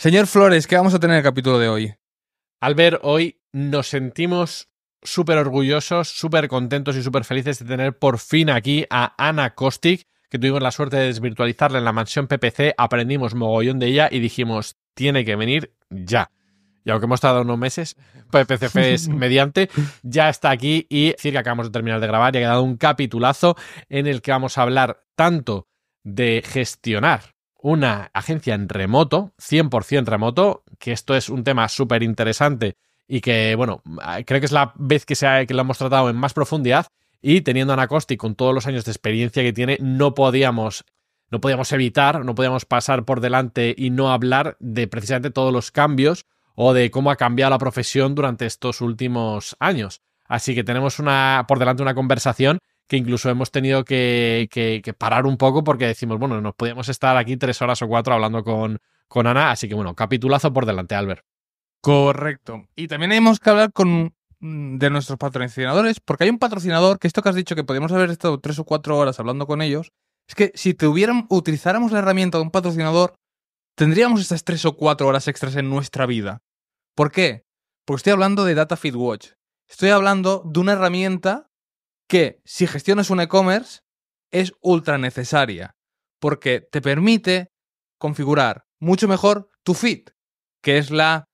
Señor Flores, ¿qué vamos a tener en el capítulo de hoy? Al ver hoy nos sentimos súper orgullosos, súper contentos y súper felices de tener por fin aquí a Ana Kostik, que tuvimos la suerte de desvirtualizarla en la mansión PPC, aprendimos mogollón de ella y dijimos, tiene que venir ya. Y aunque hemos tardado unos meses, PPCF es mediante, ya está aquí y decir que acabamos de terminar de grabar y ha quedado un capitulazo en el que vamos a hablar tanto de gestionar una agencia en remoto, 100% remoto, que esto es un tema súper interesante y que, bueno, ah, creo que es la vez que, se que lo hemos tratado en más profundidad y teniendo a Anacosti con todos los años de experiencia que tiene, no podíamos, no podíamos evitar, no podíamos pasar por delante y no hablar de precisamente todos los cambios o de cómo ha cambiado la profesión durante estos últimos años. Así que tenemos una, por delante una conversación que incluso hemos tenido que, parar un poco porque decimos, bueno, nos podíamos estar aquí tres horas o cuatro hablando con, con Ana, así que bueno, capitulazo por delante, Albert. Correcto. Y también hemos que hablar con mm, de nuestros patrocinadores, porque hay un patrocinador que esto que has dicho que podríamos haber estado tres o cuatro horas hablando con ellos, es que si tuvieran, utilizáramos la herramienta de un patrocinador, tendríamos estas tres o cuatro horas extras en nuestra vida. ¿Por qué? Porque estoy hablando de Data Feed Watch. Estoy hablando de una herramienta que si gestionas un e-commerce es ultra necesaria, porque te permite configurar mucho mejor tu feed, que es la,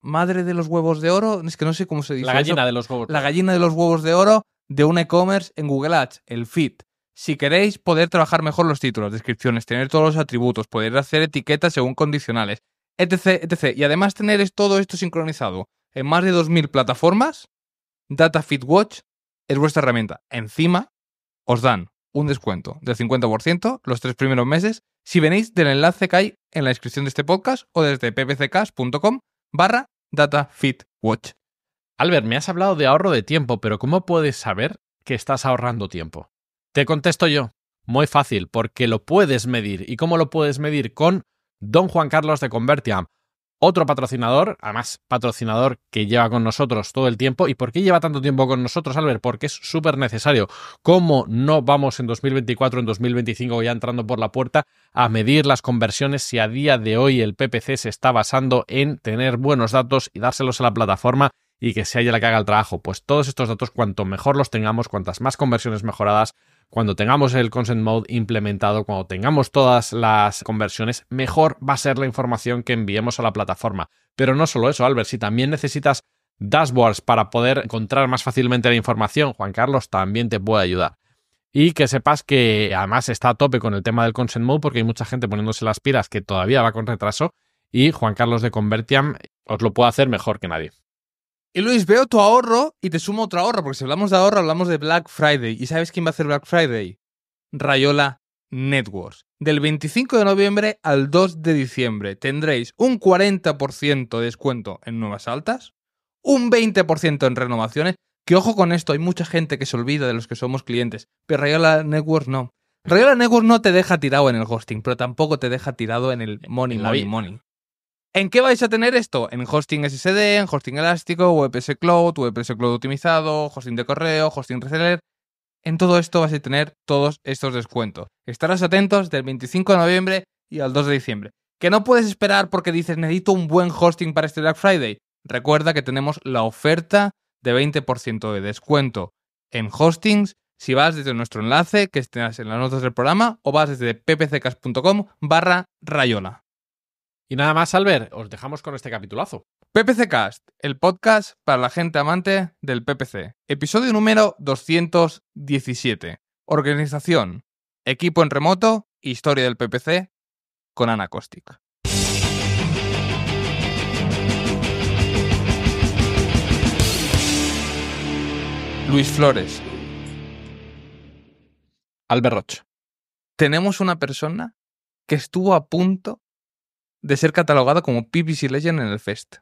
madre de los huevos de oro, es que no sé cómo se dice. La gallina de los huevos. La gallina de los huevos de oro de un e-commerce en Google Ads, el feed. Si queréis poder trabajar mejor los títulos, descripciones, tener todos los atributos, poder hacer etiquetas según condicionales, etc, etc. Y además tener todo esto sincronizado en más de 2.000 plataformas, Data Feed Watch es vuestra herramienta. Encima, os dan un descuento del 50% los tres primeros meses si venís del enlace que hay en la descripción de este podcast o desde ppccast.com barra datafitwatch. Albert, me has hablado de ahorro de tiempo, pero ¿cómo puedes saber que estás ahorrando tiempo? Te contesto yo. Muy fácil, porque lo puedes medir. ¿Y cómo lo puedes medir? Con Don Juan Carlos de Convertiam otro patrocinador, además patrocinador que lleva con nosotros todo el tiempo. ¿Y por qué lleva tanto tiempo con nosotros, Albert? Porque es súper necesario. ¿Cómo no vamos en 2024, en 2025, ya entrando por la puerta, a medir las conversiones si a día de hoy el PPC se está basando en tener buenos datos y dárselos a la plataforma? y que sea ella la que haga el trabajo. Pues todos estos datos, cuanto mejor los tengamos, cuantas más conversiones mejoradas, cuando tengamos el consent mode implementado, cuando tengamos todas las conversiones, mejor va a ser la información que enviemos a la plataforma. Pero no solo eso, Albert, si también necesitas dashboards para poder encontrar más fácilmente la información, Juan Carlos también te puede ayudar. Y que sepas que además está a tope con el tema del consent mode porque hay mucha gente poniéndose las pilas que todavía va con retraso y Juan Carlos de Convertiam os lo puede hacer mejor que nadie. Y Luis, veo tu ahorro y te sumo otro ahorro, porque si hablamos de ahorro, hablamos de Black Friday. ¿Y sabes quién va a hacer Black Friday? Rayola Networks. Del 25 de noviembre al 2 de diciembre tendréis un 40% de descuento en nuevas altas, un 20% en renovaciones, que ojo con esto, hay mucha gente que se olvida de los que somos clientes, pero Rayola Networks no. Rayola Networks no te deja tirado en el hosting, pero tampoco te deja tirado en el money, money, money. ¿En qué vais a tener esto? En hosting SSD, en hosting elástico, UPS Cloud, UPS Cloud optimizado, hosting de correo, hosting reseller. En todo esto vas a tener todos estos descuentos. Estarás atentos del 25 de noviembre y al 2 de diciembre. Que no puedes esperar porque dices necesito un buen hosting para este Black Friday. Recuerda que tenemos la oferta de 20% de descuento en hostings si vas desde nuestro enlace que estás en las notas del programa o vas desde ppccas.com barra rayola. Y nada más, Albert, os dejamos con este capitulazo. PPC Cast, el podcast para la gente amante del PPC. Episodio número 217. Organización, equipo en remoto, historia del PPC con Ana Kostik. Luis Flores. Albert Tenemos una persona que estuvo a punto de ser catalogado como PPC Legend en el Fest.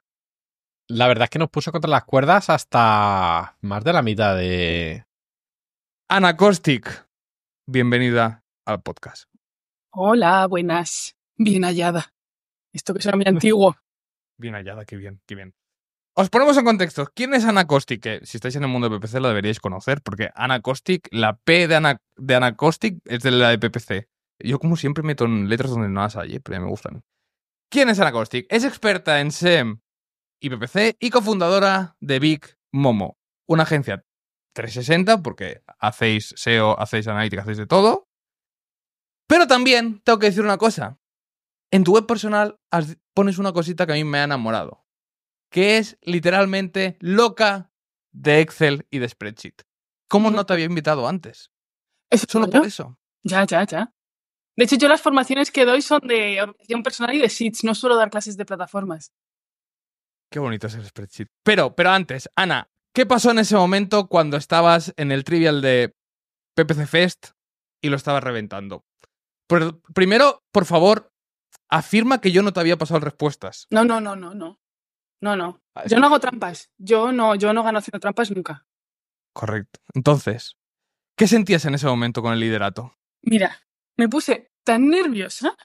La verdad es que nos puso contra las cuerdas hasta más de la mitad de. Anacostic. bienvenida al podcast. Hola, buenas. Bien hallada. Esto que suena muy antiguo. Bien hallada, qué bien, qué bien. Os ponemos en contexto. ¿Quién es Anacostic? Que si estáis en el mundo de PPC lo deberíais conocer, porque Anacostic, la P de Ana, de es de la de PPC. Yo, como siempre, meto en letras donde no las hay, pero ya me gustan. ¿Quién es Anacostic? Es experta en SEM y PPC y cofundadora de Big Momo, una agencia 360 porque hacéis SEO, hacéis analítica, hacéis de todo. Pero también tengo que decir una cosa. En tu web personal pones una cosita que a mí me ha enamorado, que es literalmente loca de Excel y de spreadsheet. ¿Cómo no te había invitado antes? Solo por eso. Ya, ya, ya. De hecho, yo las formaciones que doy son de organización personal y de sheets. no suelo dar clases de plataformas. Qué bonito es el spreadsheet. Pero, pero antes, Ana, ¿qué pasó en ese momento cuando estabas en el trivial de PPC Fest y lo estabas reventando? primero, por favor, afirma que yo no te había pasado respuestas. No, no, no, no, no. No, no. Ah, yo no hago trampas. Yo no, yo no gano haciendo trampas nunca. Correcto. Entonces, ¿qué sentías en ese momento con el liderato? Mira, me puse tan nerviosa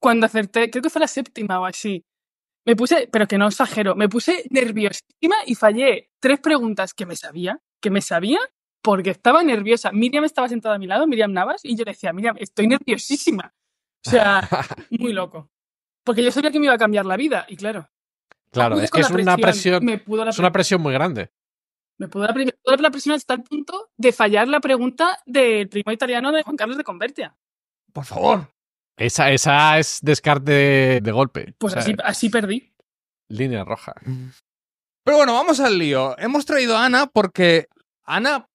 cuando acerté, creo que fue la séptima o así. Me puse, pero que no exagero, me puse nerviosísima y fallé tres preguntas que me sabía, que me sabía, porque estaba nerviosa. Miriam estaba sentada a mi lado, Miriam Navas, y yo le decía, Miriam, estoy nerviosísima. O sea, muy loco. Porque yo sabía que me iba a cambiar la vida, y claro. Claro, es que es una presión, es una presión muy grande. Me pudo la, la presión hasta el punto de fallar la pregunta del primo italiano de Juan Carlos de Convertia. Por favor. Esa, esa es descarte de, golpe. Pues así, así perdí. Línea roja. Pero bueno, vamos al lío. Hemos traído a Ana porque Ana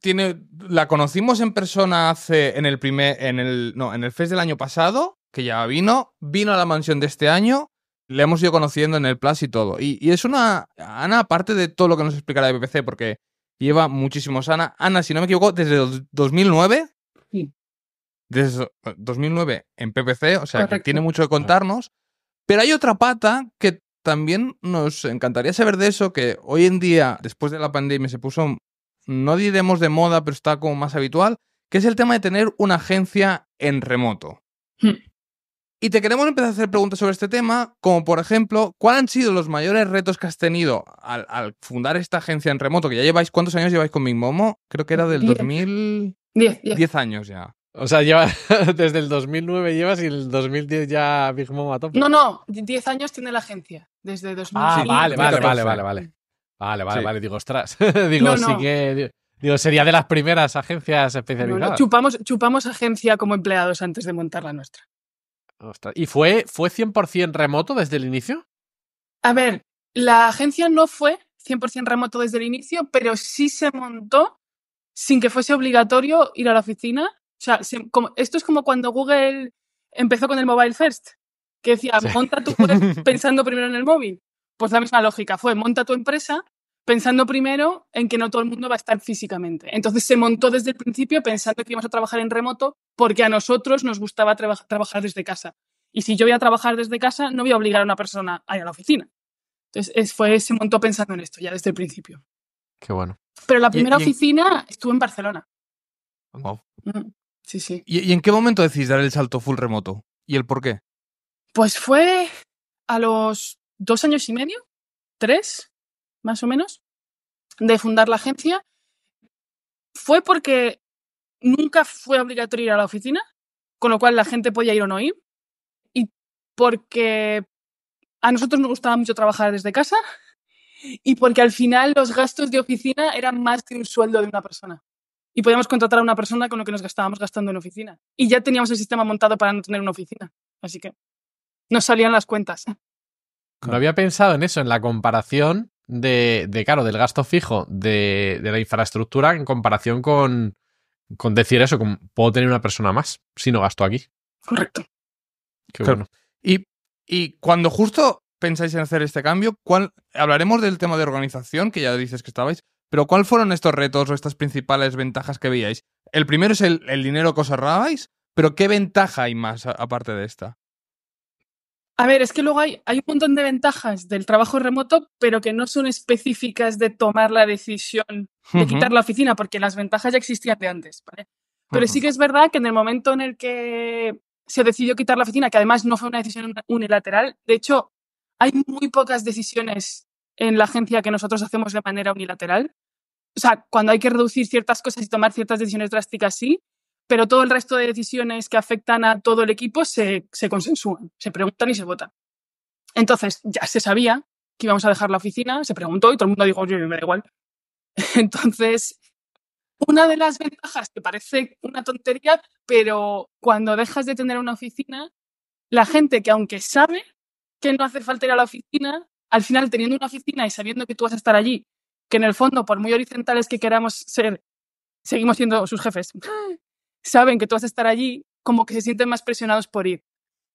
tiene, la conocimos en persona hace en el primer, en el, no, en el Fest del año pasado, que ya vino, vino a la mansión de este año, le hemos ido conociendo en el Plus y todo. Y, es una, Ana, aparte de todo lo que nos explicará de PPC, porque lleva muchísimos Ana, Ana, si no me equivoco, desde 2009 desde 2009 eh, en PPC, o sea que tiene mucho que contarnos. Pero hay otra pata que también nos encantaría saber de eso, que hoy en día, después de la pandemia, se puso, no diremos de moda, pero está como más habitual, que es el tema de tener una agencia en remoto. Hmm. Y te queremos empezar a hacer preguntas sobre este tema, como por ejemplo, ¿cuáles han sido los mayores retos que has tenido al, fundar esta agencia en remoto? Que ya lleváis, ¿cuántos años lleváis con Big Momo? Creo que era del 2010. 2000... 10 años ya. O sea, lleva, desde el 2009 llevas y el 2010 ya Big Mom a tope. No, no, 10 años tiene la agencia, desde 2009. Ah, vale, vale, vale, vale, vale. Vale, vale, digo, ostras. digo, sí que... Digo, sería de las primeras agencias especializadas. No, chupamos, chupamos agencia como empleados antes de montar la nuestra. Ostras. ¿Y fue, fue 100% remoto desde el inicio? A ver, la agencia no fue 100% remoto desde el inicio, pero sí se montó sin que fuese obligatorio ir a la oficina sea, esto es como cuando Google empezó con el mobile first, que decía, monta tu empresa pensando primero en el móvil. Pues la misma lógica fue, monta tu empresa pensando primero en que no todo el mundo va a estar físicamente. Entonces se montó desde el principio pensando que íbamos a trabajar en remoto porque a nosotros nos gustaba trabajar desde casa. Y si yo voy a trabajar desde casa, no voy a obligar a una persona a ir a la oficina. Entonces fue, se montó pensando en esto ya desde el principio. Qué bueno. Pero la primera oficina estuvo en Barcelona. Mm sí, sí. ¿Y, en qué momento decís dar el salto full remoto? ¿Y el por qué? Pues fue a los dos años y medio, tres, más o menos, de fundar la agencia. Fue porque nunca fue obligatorio ir a la oficina, con lo cual la gente podía ir o no ir. Y porque a nosotros nos gustaba mucho trabajar desde casa y porque al final los gastos de oficina eran más que un sueldo de una persona y podíamos contratar a una persona con lo que nos gastábamos gastando en oficina. Y ya teníamos el sistema montado para no tener una oficina. Así que nos salían las cuentas. No había pensado en eso, en la comparación de, de claro, del gasto fijo de, la infraestructura en comparación con, decir eso, puedo tener una persona más si no gasto aquí. Correcto. Qué bueno. Y, y cuando justo pensáis en hacer este cambio, ¿cuál, hablaremos del tema de organización, que ya dices que estabais, pero ¿cuáles fueron estos retos o estas principales ventajas que veíais? El primero es el, dinero que os ahorrabais, pero ¿qué ventaja hay más aparte de esta? A ver, es que luego hay, hay, un montón de ventajas del trabajo remoto, pero que no son específicas de tomar la decisión de quitar la oficina, porque las ventajas ya existían de antes, Pero sí que es verdad que en el momento en el que se decidió quitar la oficina, que además no fue una decisión unilateral, de hecho, hay muy pocas decisiones en la agencia que nosotros hacemos de manera unilateral. O sea, cuando hay que reducir ciertas cosas y tomar ciertas decisiones drásticas, sí, pero todo el resto de decisiones que afectan a todo el equipo se, se consensúan, se preguntan y se votan. Entonces, ya se sabía que íbamos a dejar la oficina, se preguntó y todo el mundo dijo, yo me da igual. Entonces, una de las ventajas que parece una tontería, pero cuando dejas de tener una oficina, la gente que aunque sabe que no hace falta ir a la oficina, al final teniendo una oficina y sabiendo que tú vas a estar allí, que en el fondo, por muy horizontales que queramos ser, seguimos siendo sus jefes, saben que tú vas a estar allí, como que se sienten más presionados por ir.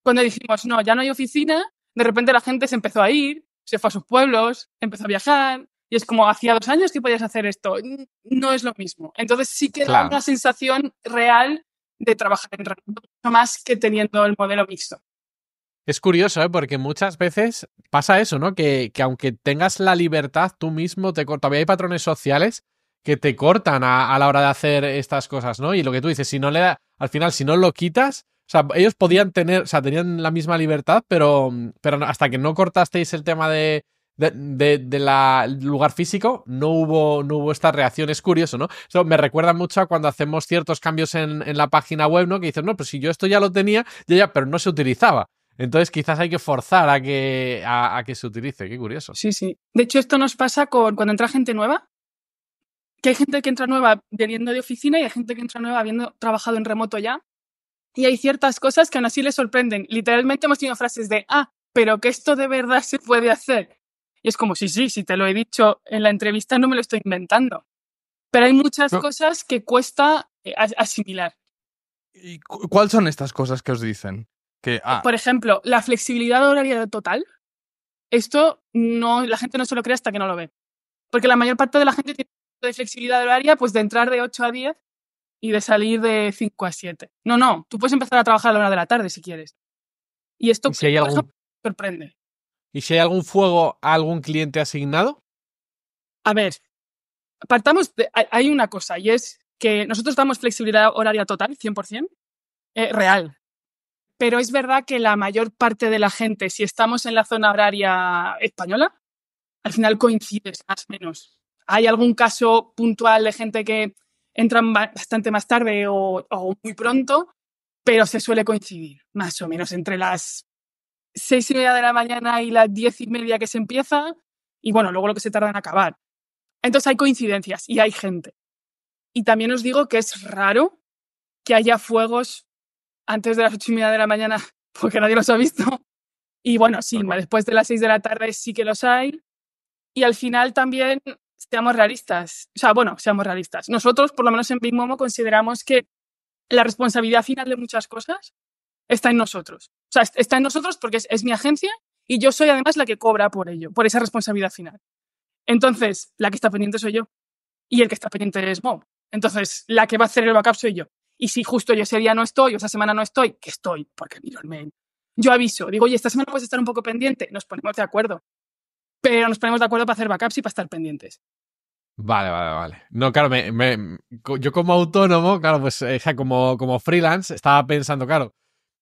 Cuando dijimos, no, ya no hay oficina, de repente la gente se empezó a ir, se fue a sus pueblos, empezó a viajar, y es como, hacía dos años que podías hacer esto, no es lo mismo. Entonces sí que da una sensación real de trabajar en remoto, mucho más que teniendo el modelo mixto. Es curioso, ¿eh? porque muchas veces pasa eso, ¿no? Que, aunque tengas la libertad tú mismo, te todavía hay patrones sociales que te cortan a, la hora de hacer estas cosas, ¿no? Y lo que tú dices, si no le da, al final, si no lo quitas, o sea, ellos podían tener, o sea, tenían la misma libertad, pero, pero hasta que no cortasteis el tema de, de, la lugar físico, no hubo, no hubo esta reacción. Es curioso, ¿no? Eso me recuerda mucho a cuando hacemos ciertos cambios en, en la página web, ¿no? Que dicen, no, pues si yo esto ya lo tenía, ya, pero no se utilizaba. Entonces quizás hay que forzar a que, se utilice, qué curioso. Sí, sí. De hecho, esto nos pasa con cuando entra gente nueva, que hay gente que entra nueva viniendo de oficina y hay gente que entra nueva habiendo trabajado en remoto ya. Y hay ciertas cosas que aún así le sorprenden. Literalmente hemos tenido frases de, ah, pero que esto de verdad se puede hacer. Y es como, sí, sí, si te lo he dicho en la entrevista, no me lo estoy inventando. Pero hay muchas cosas que cuesta eh, asimilar. ¿Y cuáles son estas cosas que os dicen? Eh, ah. Por ejemplo, la flexibilidad horaria total, esto no, la gente no se lo cree hasta que no lo ve. Porque la mayor parte de la gente tiene de flexibilidad horaria, pues de entrar de 8 a 10 y de salir de 5 a 7. No, no, tú puedes empezar a trabajar a la hora de la tarde si quieres. Y esto ¿Y sorprende. ¿Y si hay algún fuego a algún cliente asignado? A ver, partamos de, hay una cosa y es que nosotros damos flexibilidad horaria total, 100%, eh, real pero es verdad que la mayor parte de la gente, si estamos en la zona horaria española, al final coincides más o menos. Hay algún caso puntual de gente que entra bastante más tarde o, o muy pronto, pero se suele coincidir más o menos entre las seis y media de la mañana y las diez y media que se empieza, y bueno, luego lo que se tarda en acabar. Entonces hay coincidencias y hay gente. Y también os digo que es raro que haya fuegos antes de las ocho y media de la mañana porque nadie los ha visto. Y bueno, sí, después de las seis de la tarde sí que los hay. Y al final también seamos realistas. O sea, bueno, seamos realistas. Nosotros, por lo menos en Big Momo, consideramos que la responsabilidad final de muchas cosas está en nosotros. O sea, está en nosotros porque es, mi agencia y yo soy además la que cobra por ello, por esa responsabilidad final. Entonces, la que está pendiente soy yo y el que está pendiente es Bob. Entonces, la que va a hacer el backup soy yo. Y si justo yo ese día no estoy o esa semana no estoy, que estoy, porque miro el mail. Yo aviso, digo, oye, esta semana puedes estar un poco pendiente. Nos ponemos de acuerdo. Pero nos ponemos de acuerdo para hacer backups y para estar pendientes. Vale, vale, vale. No, claro, me, yo como autónomo, claro, pues eh, como, como freelance, estaba pensando, claro,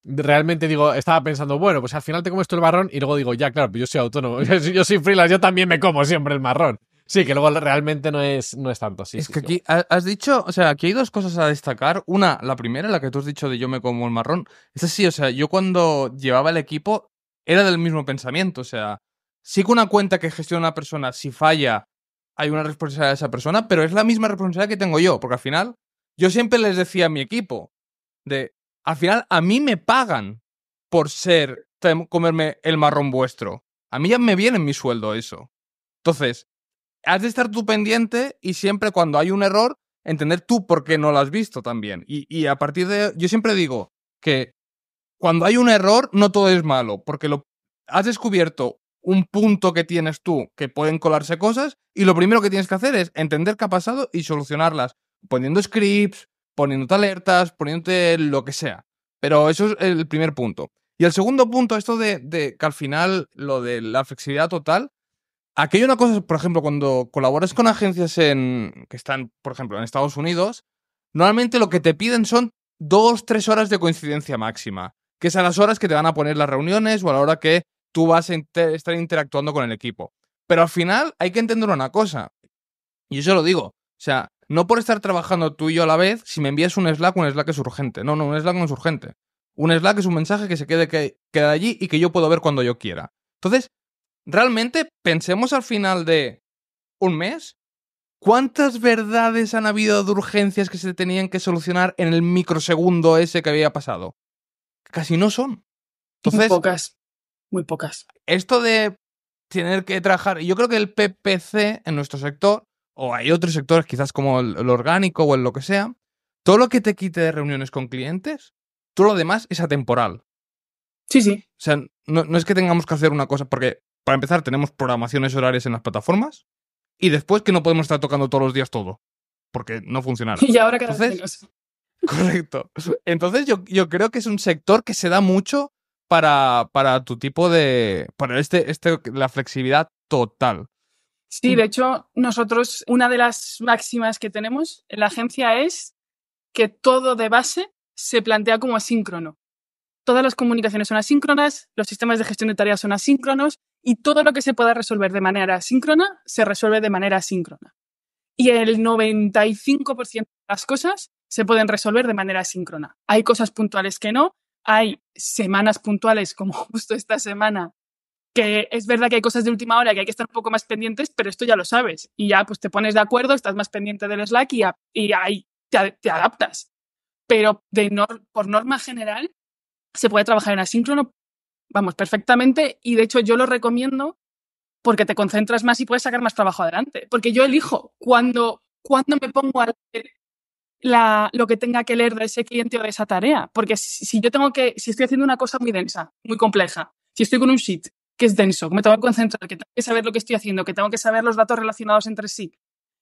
realmente digo, estaba pensando, bueno, pues al final te como tú el marrón y luego digo, ya, claro, pues yo soy autónomo, yo, soy freelance, yo también me como siempre el marrón. Sí, que luego realmente no es, no es tanto. así. es que aquí has dicho, o sea, aquí hay dos cosas a destacar. Una, la primera, la que tú has dicho de yo me como el marrón. Es así, o sea, yo cuando llevaba el equipo era del mismo pensamiento. O sea, sí que una cuenta que gestiona una persona, si falla, hay una responsabilidad de esa persona, pero es la misma responsabilidad que tengo yo, porque al final yo siempre les decía a mi equipo, de, al final a mí me pagan por ser, comerme el marrón vuestro. A mí ya me viene en mi sueldo eso. Entonces, has de estar tú pendiente y siempre cuando hay un error, entender tú por qué no lo has visto también. Y, a partir de. Yo siempre digo que cuando hay un error, no todo es malo, porque lo, has descubierto un punto que tienes tú que pueden colarse cosas y lo primero que tienes que hacer es entender qué ha pasado y solucionarlas, poniendo scripts, poniéndote alertas, poniéndote lo que sea. Pero eso es el primer punto. Y el segundo punto, esto de que al final lo de la flexibilidad total, Aquí hay una cosa, por ejemplo, cuando colaboras con agencias en, que están, por ejemplo, en Estados Unidos, normalmente lo que te piden son dos, tres horas de coincidencia máxima, que es a las horas que te van a poner las reuniones o a la hora que tú vas a estar interactuando con el equipo. Pero al final hay que entender una cosa, y eso lo digo, o sea, no por estar trabajando tú y yo a la vez, si me envías un Slack, un Slack es urgente. No, no, un Slack no es urgente. Un Slack es un mensaje que se quede, que, queda allí y que yo puedo ver cuando yo quiera. Entonces, realmente pensemos al final de un mes, ¿cuántas verdades han habido de urgencias que se tenían que solucionar en el microsegundo ese que había pasado? Casi no son. Entonces, muy pocas, muy pocas. Esto de tener que trabajar, yo creo que el PPC en nuestro sector, o hay otros sectores quizás como el, orgánico o el lo que sea, todo lo que te quite de reuniones con clientes, todo lo demás es atemporal. Sí, sí. O sea, no, es que tengamos que hacer una cosa, porque para empezar, tenemos programaciones horarias en las plataformas y después que no podemos estar tocando todos los días todo, porque no funcionará. Y ahora Correcto. Entonces yo, creo que es un sector que se da mucho para, para tu tipo de... para este, este, la flexibilidad total. Sí, de hecho, nosotros una de las máximas que tenemos en la agencia es que todo de base se plantea como asíncrono todas las comunicaciones son asíncronas, los sistemas de gestión de tareas son asíncronos y todo lo que se pueda resolver de manera asíncrona se resuelve de manera asíncrona. Y el 95% de las cosas se pueden resolver de manera asíncrona. Hay cosas puntuales que no, hay semanas puntuales como justo esta semana que es verdad que hay cosas de última hora que hay que estar un poco más pendientes, pero esto ya lo sabes. Y ya pues te pones de acuerdo, estás más pendiente del Slack y, y ahí te, adaptas. Pero de por norma general, se puede trabajar en asíncrono, vamos, perfectamente. Y de hecho yo lo recomiendo porque te concentras más y puedes sacar más trabajo adelante. Porque yo elijo cuando, cuando me pongo a leer la, lo que tenga que leer de ese cliente o de esa tarea. Porque si, yo tengo que, si estoy haciendo una cosa muy densa, muy compleja, si estoy con un sheet que es denso, que me tengo que concentrar, que tengo que saber lo que estoy haciendo, que tengo que saber los datos relacionados entre sí.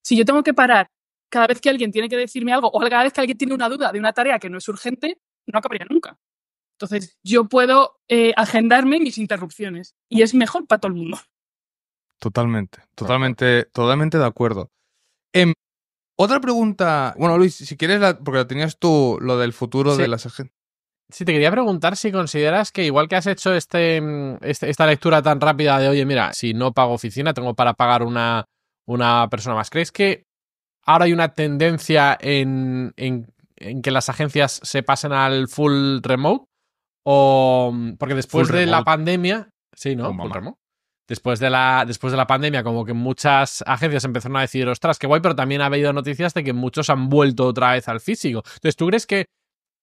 Si yo tengo que parar cada vez que alguien tiene que decirme algo o cada vez que alguien tiene una duda de una tarea que no es urgente, no acabaría nunca. Entonces, yo puedo eh, agendarme mis interrupciones y es mejor para todo el mundo. Totalmente, totalmente, totalmente de acuerdo. Em, otra pregunta, bueno Luis, si quieres, porque la tenías tú, lo del futuro de las agencias. Sí, te quería preguntar si consideras que igual que has hecho este, mm, este, esta lectura tan rápida de, oye, mira, si no pago oficina, tengo para pagar una, persona más. ¿Crees que ahora hay una tendencia en, que las agencias se pasen al full remote? O, mm, porque después de la pandemia, sí, ¿no? después de, la, después de la pandemia, como que muchas agencias empezaron a decir, ostras, qué guay, pero también ha habido noticias de que muchos han vuelto otra vez al físico. Entonces, ¿tú crees que,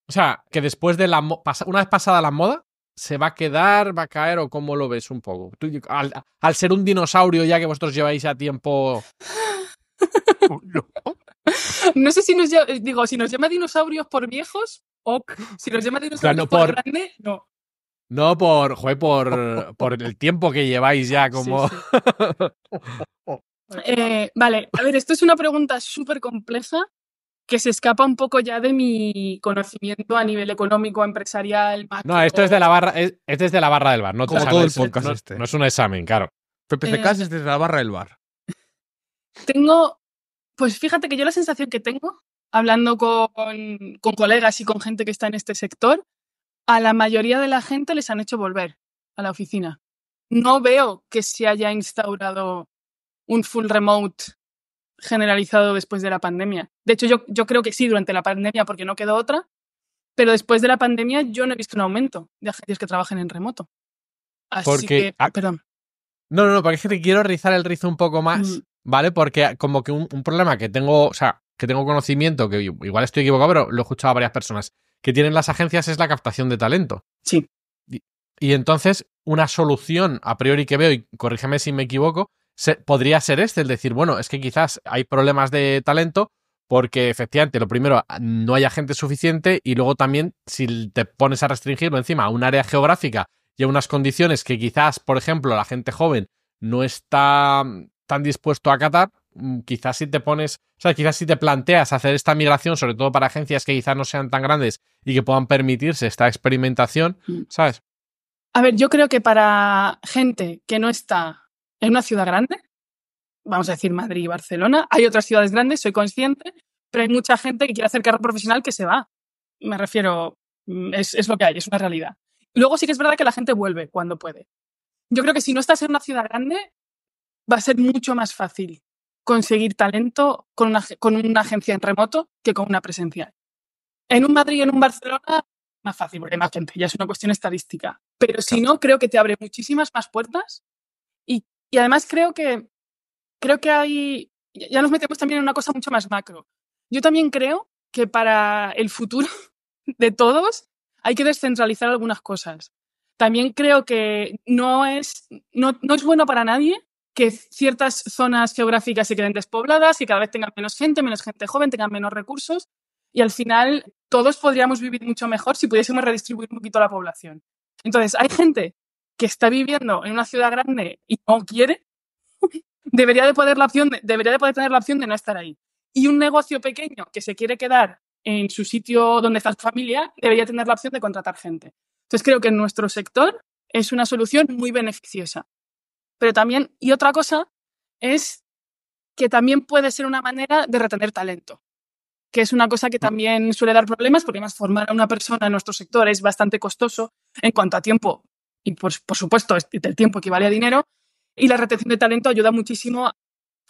o sea, que después de la, una vez pasada la moda, se va a quedar, va a caer o cómo lo ves un poco? al, ser un dinosaurio ya que vosotros lleváis a tiempo... no. sé si digo, si nos llama dinosaurios por viejos, si los llamas no, por, grande, no. No por, por, por el tiempo que lleváis ya como... Eh, vale, a ver, esto es una pregunta súper compleja que se escapa un poco ya de mi conocimiento a nivel económico, empresarial. No, esto es de la barra, es, este es de la barra del bar, no, Como todo el podcast no, este. no, es un examen, claro. PPCK es desde eh, este la barra del bar. Tengo, pues fíjate que yo la sensación que tengo hablando con, colegas y con gente que está en este sector, a la mayoría de la gente les han hecho volver a la oficina. No veo que se haya instaurado un full remote generalizado después de la pandemia. De hecho, yo, yo creo que sí durante la pandemia porque no quedó otra, pero después de la pandemia yo no he visto un aumento de agentes que trabajen en remoto. Así que, perdón. No, no, no, porque es que te quiero rizar el rizo un poco más, mm. ¿vale? Porque como que un, problema que tengo, o sea, que tengo conocimiento, que igual estoy equivocado, pero lo he escuchado a varias personas, que tienen las agencias es la captación de talento. Sí. Y, entonces, una solución a priori que veo, y corrígeme si me equivoco, podría ser este, el decir, bueno, es que quizás hay problemas de talento porque efectivamente, lo primero, no hay gente suficiente y luego también si te pones a restringirlo encima a un área geográfica y a unas condiciones que quizás, por ejemplo, la gente joven no está mm, tan dispuesto a acatar, Mm, quizás si te pones, o sea, quizás si te planteas hacer esta migración, sobre todo para agencias que quizás no sean tan grandes y que puedan permitirse esta experimentación, mm. ¿sabes? A ver, yo creo que para gente que no está en una ciudad grande, vamos a decir Madrid y Barcelona, hay otras ciudades grandes, soy consciente, pero hay mucha gente que quiere hacer carrera profesional que se va. Me refiero, mm, es, es lo que hay, es una realidad. Luego sí que es verdad que la gente vuelve cuando puede. Yo creo que si no estás en una ciudad grande, va a ser mucho más fácil conseguir talento con una, con una agencia en remoto que con una presencial. En un Madrid y en un Barcelona, más fácil, porque hay más gente, ya es una cuestión estadística. Pero si no, creo que te abre muchísimas más puertas y, además creo que, creo que hay, ya nos metemos también en una cosa mucho más macro. Yo también creo que para el futuro de todos hay que descentralizar algunas cosas. También creo que no es, no es bueno para nadie que ciertas zonas geográficas se queden despobladas, y cada vez tengan menos gente, menos gente joven, tengan menos recursos y al final todos podríamos vivir mucho mejor si pudiésemos redistribuir un poquito la población. Entonces, hay gente que está viviendo en una ciudad grande y no quiere, debería de poder la opción debería de poder tener la opción de no estar ahí. Y un negocio pequeño que se quiere quedar en su sitio donde está su familia, debería tener la opción de contratar gente. Entonces, creo que en nuestro sector es una solución muy beneficiosa. Pero también, y otra cosa, es que también puede ser una manera de retener talento, que es una cosa que también suele dar problemas, porque además formar a una persona en nuestro sector es bastante costoso en cuanto a tiempo, y por, por supuesto el tiempo equivale a dinero, y la retención de talento ayuda muchísimo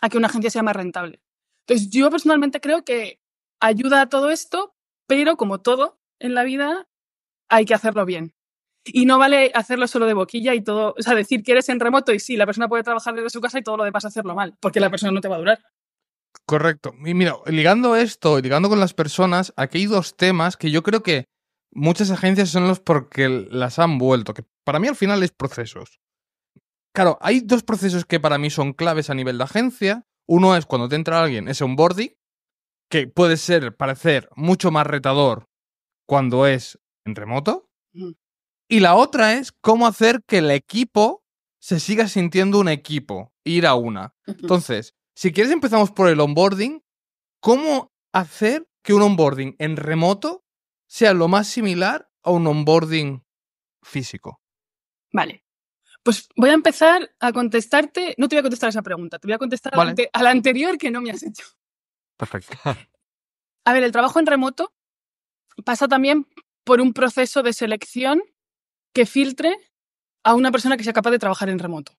a que una agencia sea más rentable. Entonces, yo personalmente creo que ayuda a todo esto, pero como todo en la vida, hay que hacerlo bien. Y no vale hacerlo solo de boquilla y todo, o sea, decir que eres en remoto y sí, la persona puede trabajar desde su casa y todo lo demás hacerlo mal, porque la persona no te va a durar. Correcto. Y mira, ligando esto, y ligando con las personas, aquí hay dos temas que yo creo que muchas agencias son los porque las han vuelto, que para mí al final es procesos. Claro, hay dos procesos que para mí son claves a nivel de agencia. Uno es cuando te entra alguien, es un boarding que puede ser, parecer mucho más retador cuando es en remoto. Y la otra es cómo hacer que el equipo se siga sintiendo un equipo, ir a una. Entonces, si quieres empezamos por el onboarding, ¿cómo hacer que un onboarding en remoto sea lo más similar a un onboarding físico? Vale. Pues voy a empezar a contestarte, no te voy a contestar esa pregunta, te voy a contestar a la anterior que no me has hecho. Perfecto. A ver, el trabajo en remoto pasa también por un proceso de selección que filtre a una persona que sea capaz de trabajar en remoto.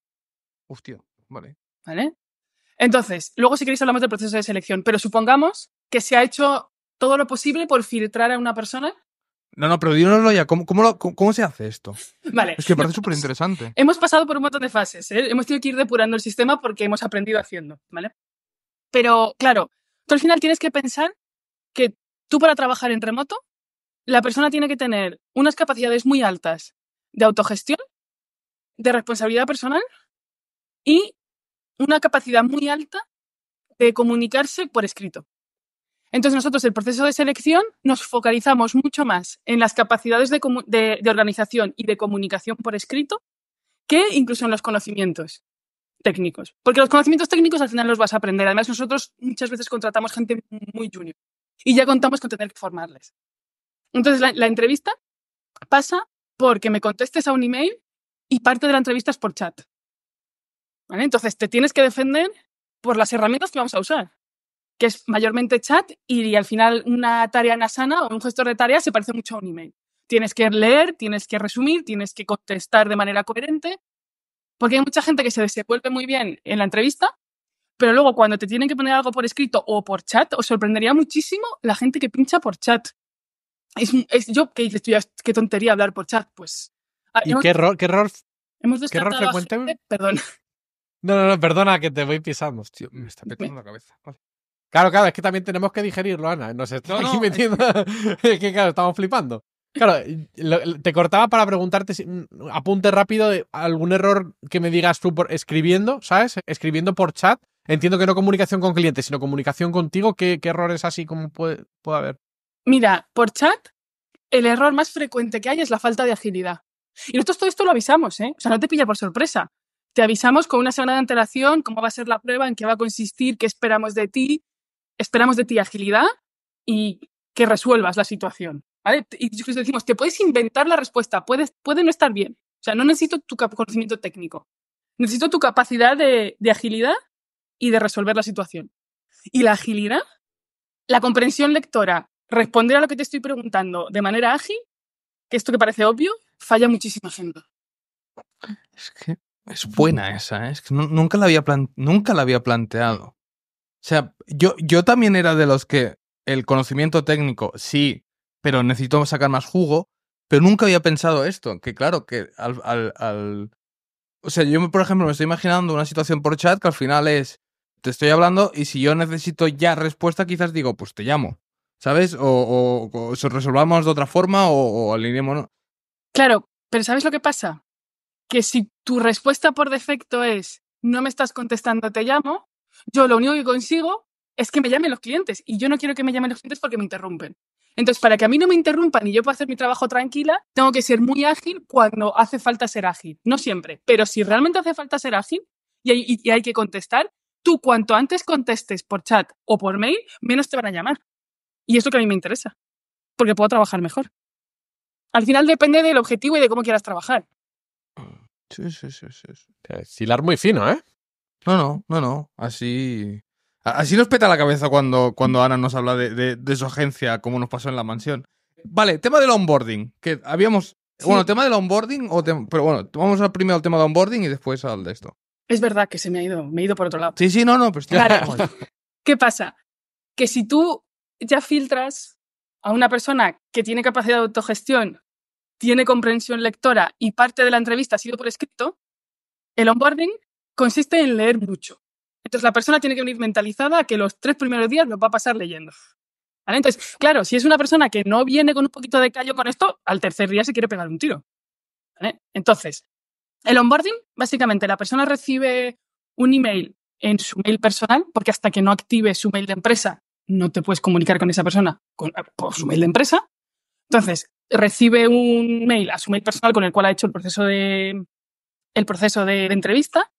Hostia, vale. ¿Vale? Entonces, luego si queréis hablamos del proceso de selección, pero supongamos que se ha hecho todo lo posible por filtrar a una persona. No, no, pero díganoslo ya, ¿cómo, cómo, cómo, se hace esto? Vale. Es que parece súper interesante. Hemos pasado por un montón de fases, ¿eh? hemos tenido que ir depurando el sistema porque hemos aprendido haciendo, ¿vale? Pero, claro, tú al final tienes que pensar que tú para trabajar en remoto, la persona tiene que tener unas capacidades muy altas de autogestión, de responsabilidad personal y una capacidad muy alta de comunicarse por escrito. Entonces nosotros el proceso de selección nos focalizamos mucho más en las capacidades de, organización y de comunicación por escrito que incluso en los conocimientos técnicos. Porque los conocimientos técnicos al final los vas a aprender. Además, nosotros muchas veces contratamos gente muy junior y ya contamos con tener que formarles. Entonces, la entrevista pasa porque me contestes a un email y parte de la entrevista es por chat. Entonces te tienes que defender por las herramientas que vamos a usar, que es mayormente chat y, al final una tarea nasana o un gestor de tareas se parece mucho a un email. Tienes que leer, tienes que resumir, tienes que contestar de manera coherente, porque hay mucha gente que se desenvuelve muy bien en la entrevista, pero luego cuando te tienen que poner algo por escrito o por chat, os sorprendería muchísimo la gente que pincha por chat. Es, yo que dices qué tontería hablar por chat, pues. Ah, ¿Y qué error, qué error, frecuente? No, no, no, perdona que te voy pisando. me está petando la cabeza. Claro, claro, es que también tenemos que digerirlo, Ana. Nos estamos metiendo. que claro, estamos flipando. Claro, te cortaba para preguntarte si, mm, apunte rápido algún error que me digas tú por escribiendo, ¿sabes? Escribiendo por chat. Entiendo que no comunicación con clientes, sino comunicación contigo. ¿Qué, qué errores así como puede, puede haber? Mira, por chat, el error más frecuente que hay es la falta de agilidad. Y nosotros todo esto lo avisamos, ¿eh? O sea, no te pilla por sorpresa. Te avisamos con una semana de antelación cómo va a ser la prueba, en qué va a consistir, qué esperamos de ti. Esperamos de ti agilidad y que resuelvas la situación. ¿vale? Y decimos, te puedes inventar la respuesta, puedes, puede no estar bien. O sea, no necesito tu conocimiento técnico. Necesito tu capacidad de, de agilidad y de resolver la situación. Y la agilidad, la comprensión lectora responder a lo que te estoy preguntando de manera ágil, que esto que parece obvio, falla muchísima gente. Es que es buena esa, ¿eh? es que nunca la, había nunca la había planteado. O sea, yo, yo también era de los que el conocimiento técnico, sí, pero necesito sacar más jugo, pero nunca había pensado esto, que claro, que al, al, al... O sea, yo, por ejemplo, me estoy imaginando una situación por chat que al final es, te estoy hablando y si yo necesito ya respuesta, quizás digo, pues te llamo. ¿Sabes? O, resolvamos de otra forma o, alineémonos. Claro, pero ¿sabes lo que pasa? Que si tu respuesta por defecto es no me estás contestando, te llamo, yo lo único que consigo es que me llamen los clientes y yo no quiero que me llamen los clientes porque me interrumpen. Entonces, para que a mí no me interrumpan y yo pueda hacer mi trabajo tranquila, tengo que ser muy ágil cuando hace falta ser ágil. No siempre, pero si realmente hace falta ser ágil y hay que contestar, tú cuanto antes contestes por chat o por mail, menos te van a llamar. Y esto que a mí me interesa, porque puedo trabajar mejor. Al final depende del objetivo y de cómo quieras trabajar. Sí, sí, sí, sí. Es eh, muy fino, ¿eh? No, no, no, no. Así. Así nos peta la cabeza cuando, cuando Ana nos habla de, su agencia, como nos pasó en la mansión. Vale, tema del onboarding, que habíamos. Bueno, tema del onboarding, o pero bueno, vamos al primero al tema del onboarding y después al de esto. Es verdad que se me ha ido, me he ido por otro lado. Sí, sí, no, no, Claro. ¿Qué pasa? Que si tú ya filtras a una persona que tiene capacidad de autogestión, tiene comprensión lectora y parte de la entrevista ha sido por escrito, el onboarding consiste en leer mucho. Entonces la persona tiene que venir mentalizada que los tres primeros días los va a pasar leyendo. Entonces, claro, si es una persona que no viene con un poquito de callo con esto, al tercer día se quiere pegar un tiro. Entonces, el onboarding, básicamente, la persona recibe un email en su mail personal, porque hasta que no active su mail de empresa no te puedes comunicar con esa persona con, eh, por su mail de empresa. Entonces, recibe un mail a su mail personal con el cual ha hecho el proceso de, el proceso de, entrevista,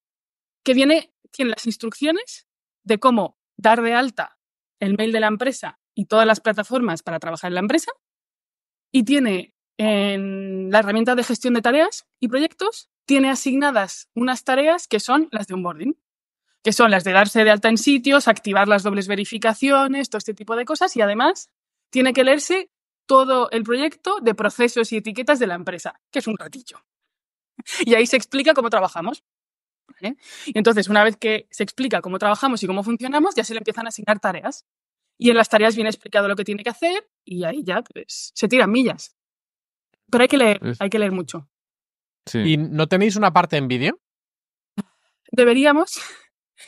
que viene, tiene las instrucciones de cómo dar de alta el mail de la empresa y todas las plataformas para trabajar en la empresa. Y tiene en la herramienta de gestión de tareas y proyectos, tiene asignadas unas tareas que son las de onboarding que son las de darse de alta en sitios, activar las dobles verificaciones, todo este tipo de cosas y además tiene que leerse todo el proyecto de procesos y etiquetas de la empresa, que es un ratillo. Y ahí se explica cómo trabajamos. Y entonces, una vez que se explica cómo trabajamos y cómo funcionamos, ya se le empiezan a asignar tareas. Y en las tareas viene explicado lo que tiene que hacer y ahí ya pues, se tiran millas. Pero hay que leer, hay que leer mucho. ¿Y no tenéis una parte en vídeo? Deberíamos.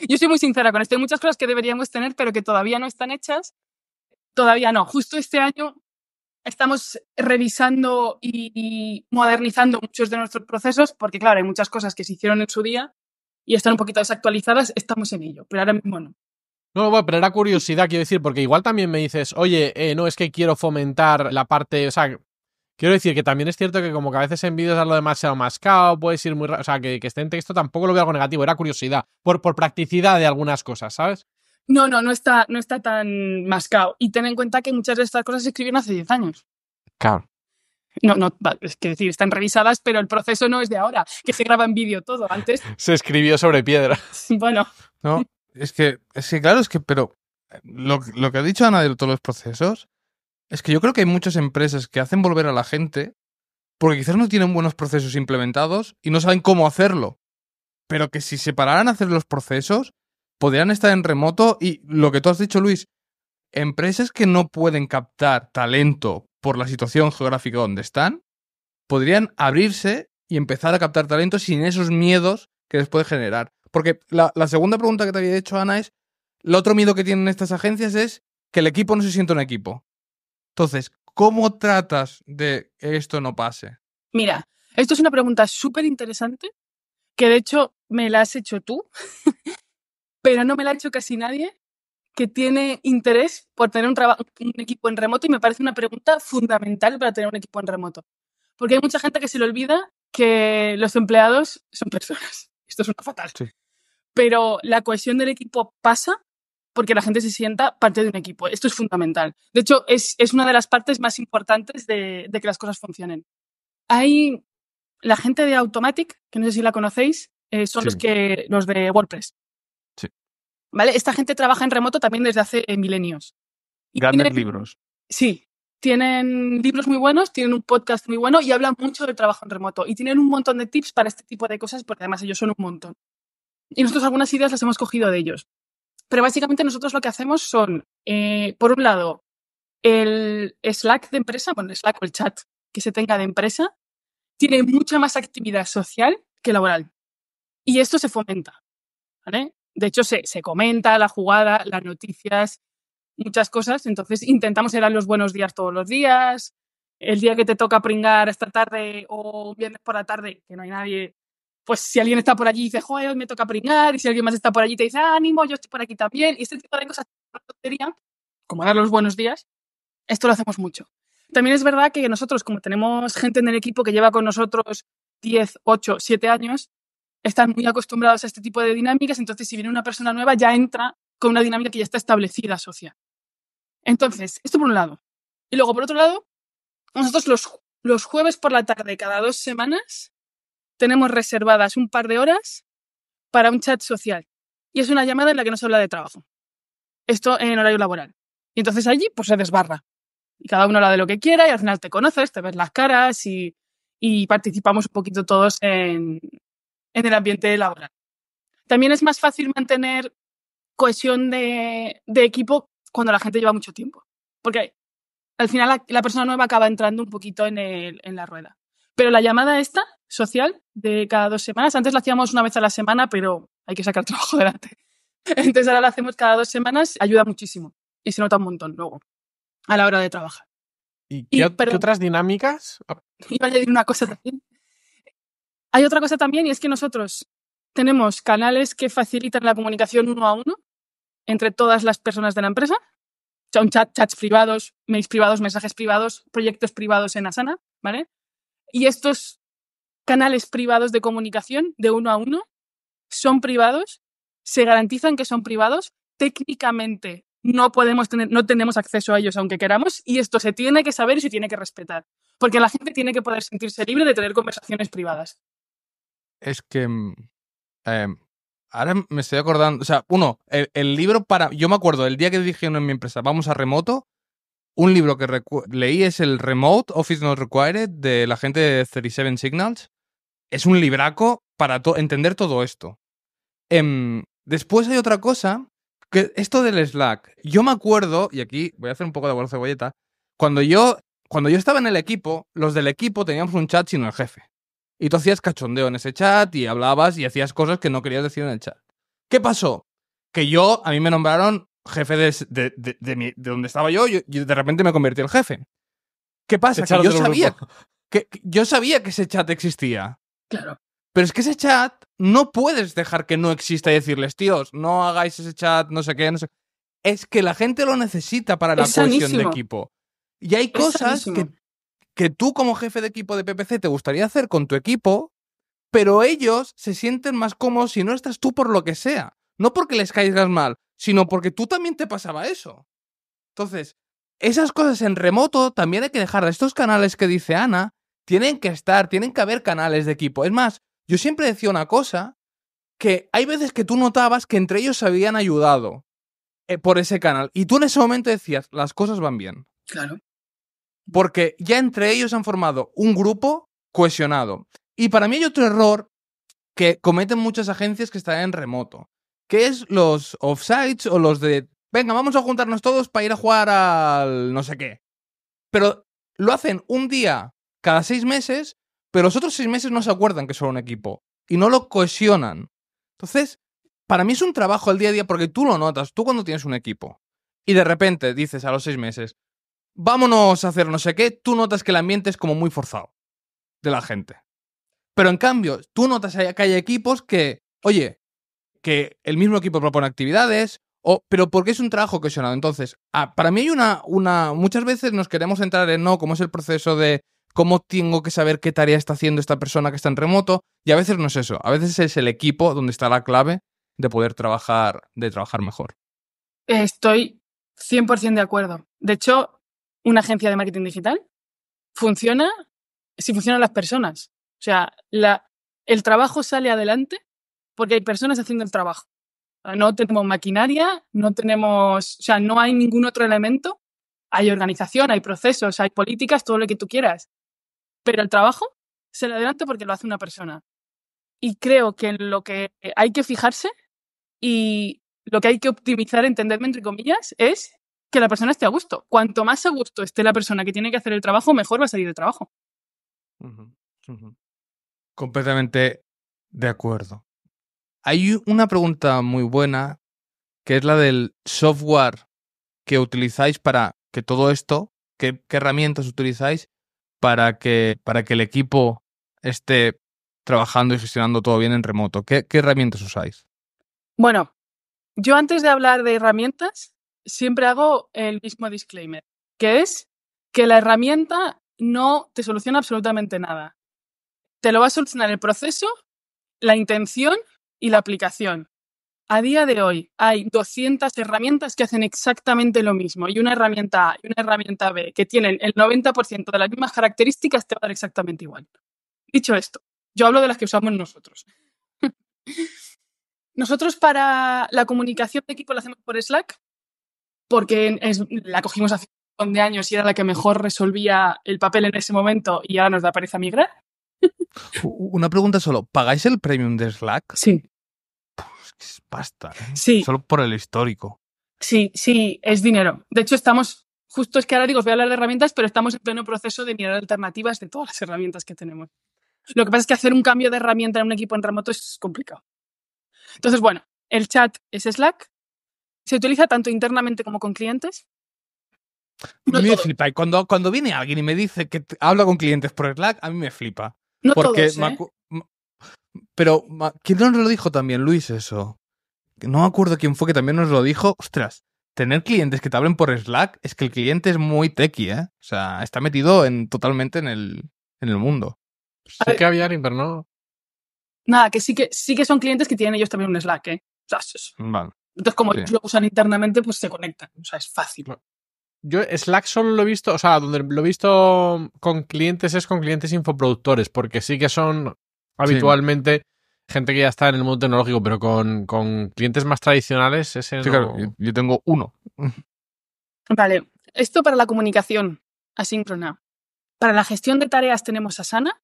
Yo soy muy sincera con esto. Hay muchas cosas que deberíamos tener, pero que todavía no están hechas. Todavía no. Justo este año estamos revisando y modernizando muchos de nuestros procesos, porque claro, hay muchas cosas que se hicieron en su día y están un poquito desactualizadas. Estamos en ello, pero ahora mismo no. No, bueno, pero era curiosidad, quiero decir, porque igual también me dices, oye, eh, no, es que quiero fomentar la parte, o sea, Quiero decir que también es cierto que como que a veces en vídeos algo demasiado mascado, puedes ir muy... O sea, que, que esté en texto tampoco lo veo algo negativo, era curiosidad, por, por practicidad de algunas cosas, ¿sabes? No, no, no está, no está tan mascado. Y ten en cuenta que muchas de estas cosas se escribieron hace 10 años. Claro. No, no, es que decir, están revisadas, pero el proceso no es de ahora, que se graba en vídeo todo antes. se escribió sobre piedra. Bueno. No, es que, sí claro, es que, pero eh, lo, lo que ha dicho Ana de todos los procesos es que yo creo que hay muchas empresas que hacen volver a la gente porque quizás no tienen buenos procesos implementados y no saben cómo hacerlo. Pero que si se pararan a hacer los procesos, podrían estar en remoto y lo que tú has dicho, Luis, empresas que no pueden captar talento por la situación geográfica donde están, podrían abrirse y empezar a captar talento sin esos miedos que les puede generar. Porque la, segunda pregunta que te había hecho, Ana, es, el otro miedo que tienen estas agencias es que el equipo no se sienta un equipo. Entonces, ¿cómo tratas de que esto no pase? Mira, esto es una pregunta súper interesante, que de hecho me la has hecho tú, pero no me la ha hecho casi nadie que tiene interés por tener un, un equipo en remoto y me parece una pregunta fundamental para tener un equipo en remoto. Porque hay mucha gente que se le olvida que los empleados son personas. Esto es una fatal. Pero la cohesión del equipo pasa porque la gente se sienta parte de un equipo. Esto es fundamental. De hecho, es, una de las partes más importantes de, que las cosas funcionen. Hay la gente de Automatic, que no sé si la conocéis, eh, son los, que, los de WordPress. Sí. ¿Vale? Esta gente trabaja en remoto también desde hace eh, milenios. Grandes libros. Sí. Tienen libros muy buenos, tienen un podcast muy bueno y hablan mucho del trabajo en remoto. Y tienen un montón de tips para este tipo de cosas porque además ellos son un montón. Y nosotros algunas ideas las hemos cogido de ellos. Pero básicamente nosotros lo que hacemos son, eh, por un lado, el Slack de empresa, bueno, Slack o el chat que se tenga de empresa, tiene mucha más actividad social que laboral. Y esto se fomenta. ¿vale? De hecho, se, comenta la jugada, las noticias, muchas cosas. Entonces, intentamos a los buenos días todos los días. El día que te toca pringar esta tarde o viernes por la tarde, que no hay nadie, pues si alguien está por allí y dice, joder, me toca primar, y si alguien más está por allí te dice, ánimo, ah, yo estoy por aquí también, y este tipo de cosas, como dar los buenos días, esto lo hacemos mucho. También es verdad que nosotros, como tenemos gente en el equipo que lleva con nosotros 10, 8, 7 años, están muy acostumbrados a este tipo de dinámicas, entonces si viene una persona nueva ya entra con una dinámica que ya está establecida, social. Entonces, esto por un lado. Y luego, por otro lado, nosotros los, los jueves por la tarde, cada dos semanas, tenemos reservadas un par de horas para un chat social. Y es una llamada en la que no se habla de trabajo. Esto en horario laboral. Y entonces allí pues se desbarra. Y cada uno habla de lo que quiera y al final te conoces, te ves las caras y, participamos un poquito todos en, el ambiente laboral. También es más fácil mantener cohesión de, equipo cuando la gente lleva mucho tiempo. Porque al final la, persona nueva acaba entrando un poquito en, en la rueda. Pero la llamada esta social de cada dos semanas. Antes lo hacíamos una vez a la semana, pero hay que sacar trabajo delante. Entonces ahora la hacemos cada dos semanas, ayuda muchísimo y se nota un montón luego a la hora de trabajar. ¿Y qué, otras dinámicas? Iba a añadir una cosa también. Hay otra cosa también y es que nosotros tenemos canales que facilitan la comunicación uno a uno entre todas las personas de la empresa. Son chat, chats privados, mails privados, mensajes privados, proyectos privados en Asana, ¿vale? Y estos canales privados de comunicación de uno a uno, son privados, se garantizan que son privados, técnicamente no podemos tener, no tenemos acceso a ellos aunque queramos, y esto se tiene que saber y se tiene que respetar, porque la gente tiene que poder sentirse libre de tener conversaciones privadas. Es que mm, em, ahora me estoy acordando, o sea, uno, el, libro para, yo me acuerdo, el día que dije en mi empresa, vamos a remoto, un libro que leí es el Remote Office Not Required de la gente de 37 Signals, es un libraco para entender todo esto. Em, después hay otra cosa, que esto del Slack. Yo me acuerdo, y aquí voy a hacer un poco de bolsa cebolleta, cuando yo, cuando yo estaba en el equipo, los del equipo teníamos un chat sino el jefe. Y tú hacías cachondeo en ese chat y hablabas y hacías cosas que no querías decir en el chat. ¿Qué pasó? Que yo, a mí me nombraron jefe de, de, de, donde estaba yo, y de repente me convertí en jefe. ¿Qué pasa? Que yo, sabía, yo sabía que ese chat existía. Claro. Pero es que ese chat no puedes dejar que no exista y decirles, tíos, no hagáis ese chat, no sé qué, no sé. Es que la gente lo necesita para la cohesión de equipo. Y hay cosas que, que, tú como jefe de equipo de PPC te gustaría hacer con tu equipo, pero ellos se sienten más cómodos si no estás tú por lo que sea. No porque les caigas mal, sino porque tú también te pasaba eso. Entonces, esas cosas en remoto también hay que dejar a estos canales que dice Ana, tienen que estar, tienen que haber canales de equipo. Es más, yo siempre decía una cosa, que hay veces que tú notabas que entre ellos se habían ayudado eh, por ese canal. Y tú en ese momento decías, las cosas van bien. Claro. Porque ya entre ellos han formado un grupo cohesionado. Y para mí hay otro error que cometen muchas agencias que están en remoto, que es los offsites o los de, venga, vamos a juntarnos todos para ir a jugar al no sé qué. Pero lo hacen un día cada seis meses, pero los otros seis meses no se acuerdan que son un equipo y no lo cohesionan. Entonces, para mí es un trabajo el día a día porque tú lo notas, tú cuando tienes un equipo y de repente dices a los seis meses, vámonos a hacer no sé qué, tú notas que el ambiente es como muy forzado de la gente. Pero en cambio, tú notas que hay equipos que, oye, que el mismo equipo propone actividades, o, pero porque es un trabajo cohesionado. Entonces, ah, para mí hay una, una, muchas veces nos queremos entrar en, no, como es el proceso de cómo tengo que saber qué tarea está haciendo esta persona que está en remoto. Y a veces no es eso, a veces es el equipo donde está la clave de poder trabajar, de trabajar mejor. Estoy 100% de acuerdo. De hecho, una agencia de marketing digital funciona si funcionan las personas. O sea, el trabajo sale adelante porque hay personas haciendo el trabajo. No tenemos maquinaria, no tenemos, o sea, no hay ningún otro elemento. Hay organización, hay procesos, hay políticas, todo lo que tú quieras. Pero el trabajo se le adelanta porque lo hace una persona. Y creo que en lo que hay que fijarse y lo que hay que optimizar, entenderme entre comillas, es que la persona esté a gusto. Cuanto más a gusto esté la persona que tiene que hacer el trabajo, mejor va a salir el trabajo. Completamente de acuerdo. Hay una pregunta muy buena, que es la del software que utilizáis para que todo esto, qué herramientas utilizáis para que, para que el equipo esté trabajando y gestionando todo bien en remoto? ¿Qué, qué herramientas usáis? Bueno, yo antes de hablar de herramientas, siempre hago el mismo disclaimer, que es que la herramienta no te soluciona absolutamente nada. Te lo va a solucionar el proceso, la intención y la aplicación. A día de hoy hay 200 herramientas que hacen exactamente lo mismo y una herramienta A y una herramienta B que tienen el 90% de las mismas características te va a dar exactamente igual. Dicho esto, yo hablo de las que usamos nosotros. nosotros para la comunicación de equipo la hacemos por Slack porque la cogimos hace un montón de años y era la que mejor resolvía el papel en ese momento y ahora nos da pereza migrar. una pregunta solo, ¿pagáis el premium de Slack? Sí es pasta. ¿eh? Sí. Solo por el histórico. Sí, sí, es dinero. De hecho, estamos, justo es que ahora digo, voy a hablar de herramientas, pero estamos en pleno proceso de mirar alternativas de todas las herramientas que tenemos. Lo que pasa es que hacer un cambio de herramienta en un equipo en remoto es complicado. Entonces, bueno, el chat es Slack. Se utiliza tanto internamente como con clientes. a mí me flipa. Y cuando, cuando viene alguien y me dice que habla con clientes por Slack, a mí me flipa. No porque todos, ¿eh? Pero, ¿quién nos lo dijo también, Luis, eso? No me acuerdo quién fue que también nos lo dijo. Ostras, tener clientes que te hablen por Slack es que el cliente es muy techie, ¿eh? O sea, está metido en, totalmente en el, en el mundo. Sí que había no... Nada, que sí que sí que son clientes que tienen ellos también un Slack, ¿eh? O sea, es... vale. Entonces, como ellos lo usan internamente, pues se conectan. O sea, es fácil. Yo Slack solo lo he visto, o sea, donde lo he visto con clientes es con clientes infoproductores, porque sí que son habitualmente gente que ya está en el mundo tecnológico, pero con, clientes más tradicionales, yo, tengo uno. Vale, esto para la comunicación asíncrona. Para la gestión de tareas tenemos a Sana,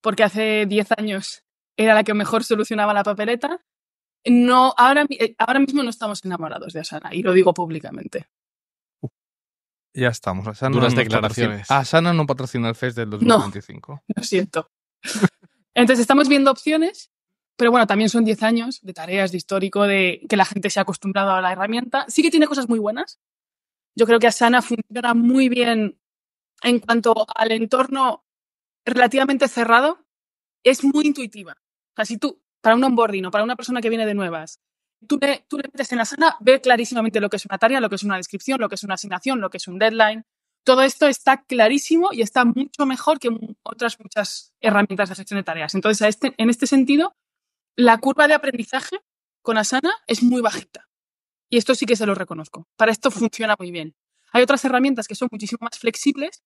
porque hace 10 años era la que mejor solucionaba la papeleta. No, ahora, eh, ahora mismo no estamos enamorados de Asana, y lo digo públicamente. ya estamos. Asana Duras no declaraciones. Asana no patrocina el FES del 2025. lo siento. Entonces estamos viendo opciones, pero bueno, también son 10 años de tareas, de histórico, de que la gente se ha acostumbrado a la herramienta. Sí que tiene cosas muy buenas. Yo creo que Asana funciona muy bien en cuanto al entorno relativamente cerrado. Es muy intuitiva. O sea, si tú, para un onboarding o para una persona que viene de nuevas, tú le, tú le metes en Asana, ve clarísimamente lo que es una tarea, lo que es una descripción, lo que es una asignación, lo que es un deadline, todo esto está clarísimo y está mucho mejor que otras muchas herramientas de gestión de tareas. Entonces, este, en este sentido, la curva de aprendizaje con Asana es muy bajita. Y esto sí que se lo reconozco. Para esto funciona muy bien. Hay otras herramientas que son muchísimo más flexibles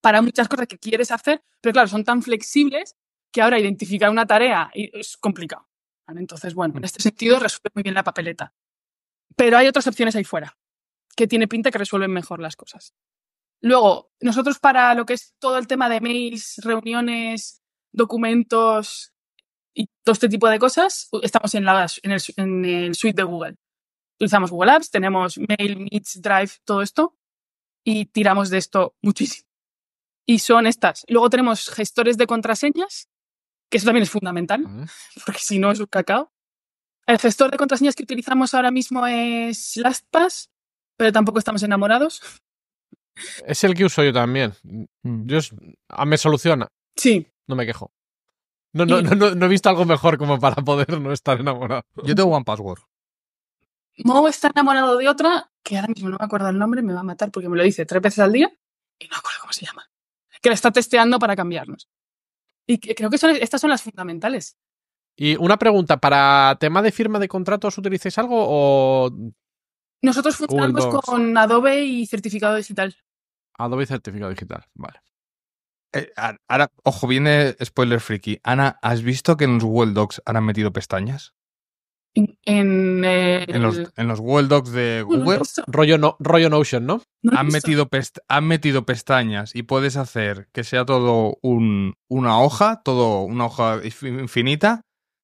para muchas cosas que quieres hacer, pero claro, son tan flexibles que ahora identificar una tarea es complicado. Entonces, bueno, en mm. este sentido resuelve muy bien la papeleta. Pero hay otras opciones ahí fuera que tiene pinta que resuelven mejor las cosas. Luego, nosotros para lo que es todo el tema de mails, reuniones, documentos y todo este tipo de cosas, estamos en, la, en, el, en el suite de Google. Utilizamos Google Apps, tenemos Mail, Meets, Drive, todo esto, y tiramos de esto muchísimo. Y son estas. Luego tenemos gestores de contraseñas, que eso también es fundamental, porque si no es un cacao. El gestor de contraseñas que utilizamos ahora mismo es LastPass, pero tampoco estamos enamorados. Es el que uso yo también. Mm. Yo ah, me soluciona. Sí. No me quejo. No, no, no, no, he visto algo mejor como para poder no estar enamorado. Yo tengo One Password. No está enamorado de otra, que ahora mismo no me acuerdo el nombre, me va a matar porque me lo dice tres veces al día y no me acuerdo cómo se llama. Que la está testeando para cambiarnos. Y creo que estas son las fundamentales. Y una pregunta, ¿para tema de firma de contratos utilizáis algo o nosotros funcionamos con Adobe y certificado digital. Adobe y certificado digital, vale. Eh, ahora, ojo, viene spoiler freaky. Ana, ¿has visto que en los Google Docs han metido pestañas? En, en, eh, los, en, Google Docs de Google. rollo, no, Notion, ¿no? han, metido han metido pestañas y puedes hacer que sea todo un, una hoja, todo una hoja infinita.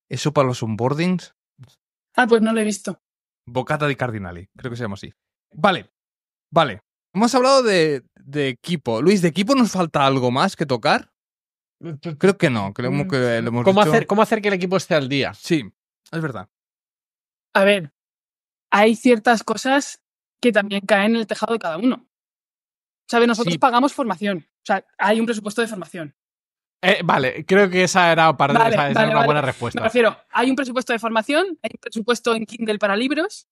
Eso para los onboardings. Ah, pues no lo he visto. Bocata di Cardinali, creo que se llama así. Vale, vale. Hemos hablado de, equipo. Luis, ¿de equipo nos falta algo más que tocar? Creo que no, creo mm, que ¿Cómo, Hacer, ¿Cómo hacer que el equipo esté al día? Sí, es verdad. A ver, hay ciertas cosas que también caen en el tejado de cada uno. sea, Nosotros pagamos formación. O sea, hay un presupuesto de formación. Eh, vale, creo que esa era, para, una buena respuesta. Me refiero, hay un presupuesto de formación, hay un presupuesto en Kindle para libros.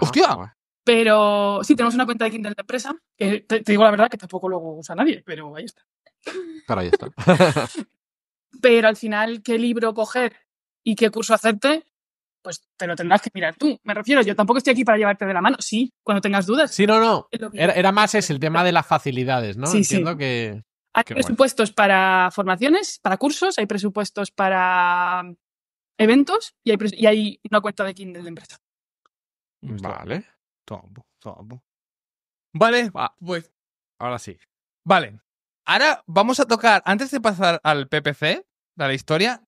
¡Hostia! Pero sí, tenemos una cuenta de Kindle de empresa, te, digo la verdad que tampoco lo usa nadie, pero ahí está. Pero ahí está. pero al final, ¿qué libro coger y qué curso hacerte? pues te lo tendrás que mirar tú. Me refiero, yo tampoco estoy aquí para llevarte de la mano. Sí, cuando tengas dudas. Sí, no, no. Era, más es el tema de las facilidades, ¿no? Sí, Entiendo que. Hay presupuestos para formaciones, para cursos, hay presupuestos para mm, eventos y hay, y hay una cuenta de Kindle de empresa. Vale. todo Vale, pues ahora sí. Vale. Ahora vamos a tocar, antes de pasar al PPC, de la historia,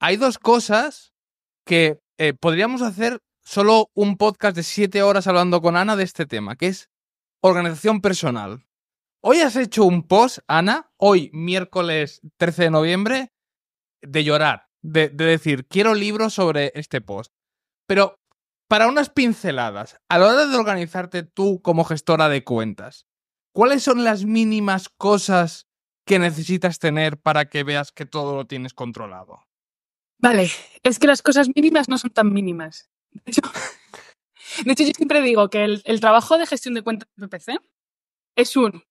hay dos cosas que eh, podríamos hacer solo un podcast de siete horas hablando con Ana de este tema, que es organización personal. Hoy has hecho un post, Ana, hoy miércoles 13 de noviembre, de llorar, de, decir, quiero libros sobre este post. Pero para unas pinceladas, a la hora de organizarte tú como gestora de cuentas, ¿cuáles son las mínimas cosas que necesitas tener para que veas que todo lo tienes controlado? Vale, es que las cosas mínimas no son tan mínimas. De hecho, yo siempre digo que el, el trabajo de gestión de cuentas de PPC es un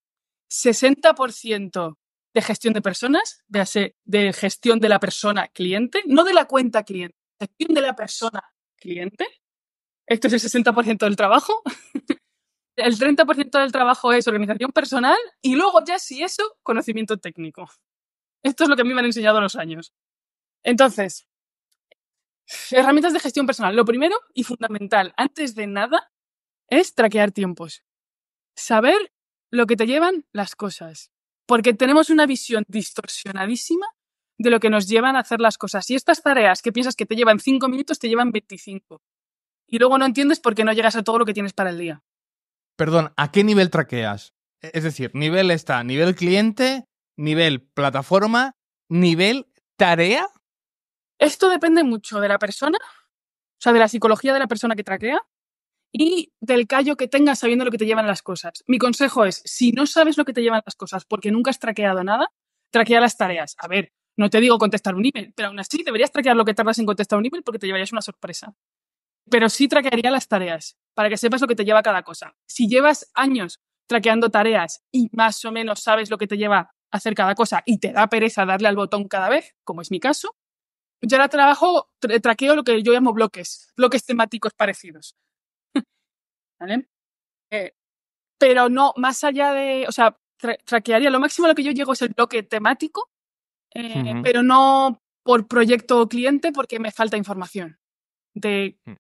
60% de gestión de personas, de, gestión de la persona cliente, no de la cuenta cliente, gestión de la persona cliente. Esto es el 60% del trabajo. el 30% del trabajo es organización personal y luego ya si eso, conocimiento técnico. Esto es lo que a mí me han enseñado los años. Entonces, herramientas de gestión personal. Lo primero y fundamental, antes de nada, es traquear tiempos. Saber lo que te llevan las cosas. Porque tenemos una visión distorsionadísima de lo que nos llevan a hacer las cosas. Y estas tareas que piensas que te llevan cinco minutos, te llevan 25. Y luego no entiendes por qué no llegas a todo lo que tienes para el día. Perdón, ¿a qué nivel traqueas? E-, es decir, nivel está, nivel cliente, nivel plataforma, nivel tarea. Esto depende mucho de la persona, o sea, de la psicología de la persona que traquea, y del callo que tengas sabiendo lo que te llevan las cosas. Mi consejo es, si no sabes lo que te llevan las cosas porque nunca has traqueado nada, traquea las tareas. A ver, no te digo contestar un email, pero aún así deberías traquear lo que tardas en contestar un email porque te llevarías una sorpresa. Pero sí traquearía las tareas para que sepas lo que te lleva cada cosa. Si llevas años traqueando tareas y más o menos sabes lo que te lleva a hacer cada cosa y te da pereza darle al botón cada vez, como es mi caso, yo ahora trabajo, traqueo lo que yo llamo bloques, bloques temáticos parecidos. ¿vale? Eh, pero no, más allá de, o sea, traquearía, lo máximo a lo que yo llego es el bloque temático, eh, pero no por proyecto o cliente porque me falta información. De, mm.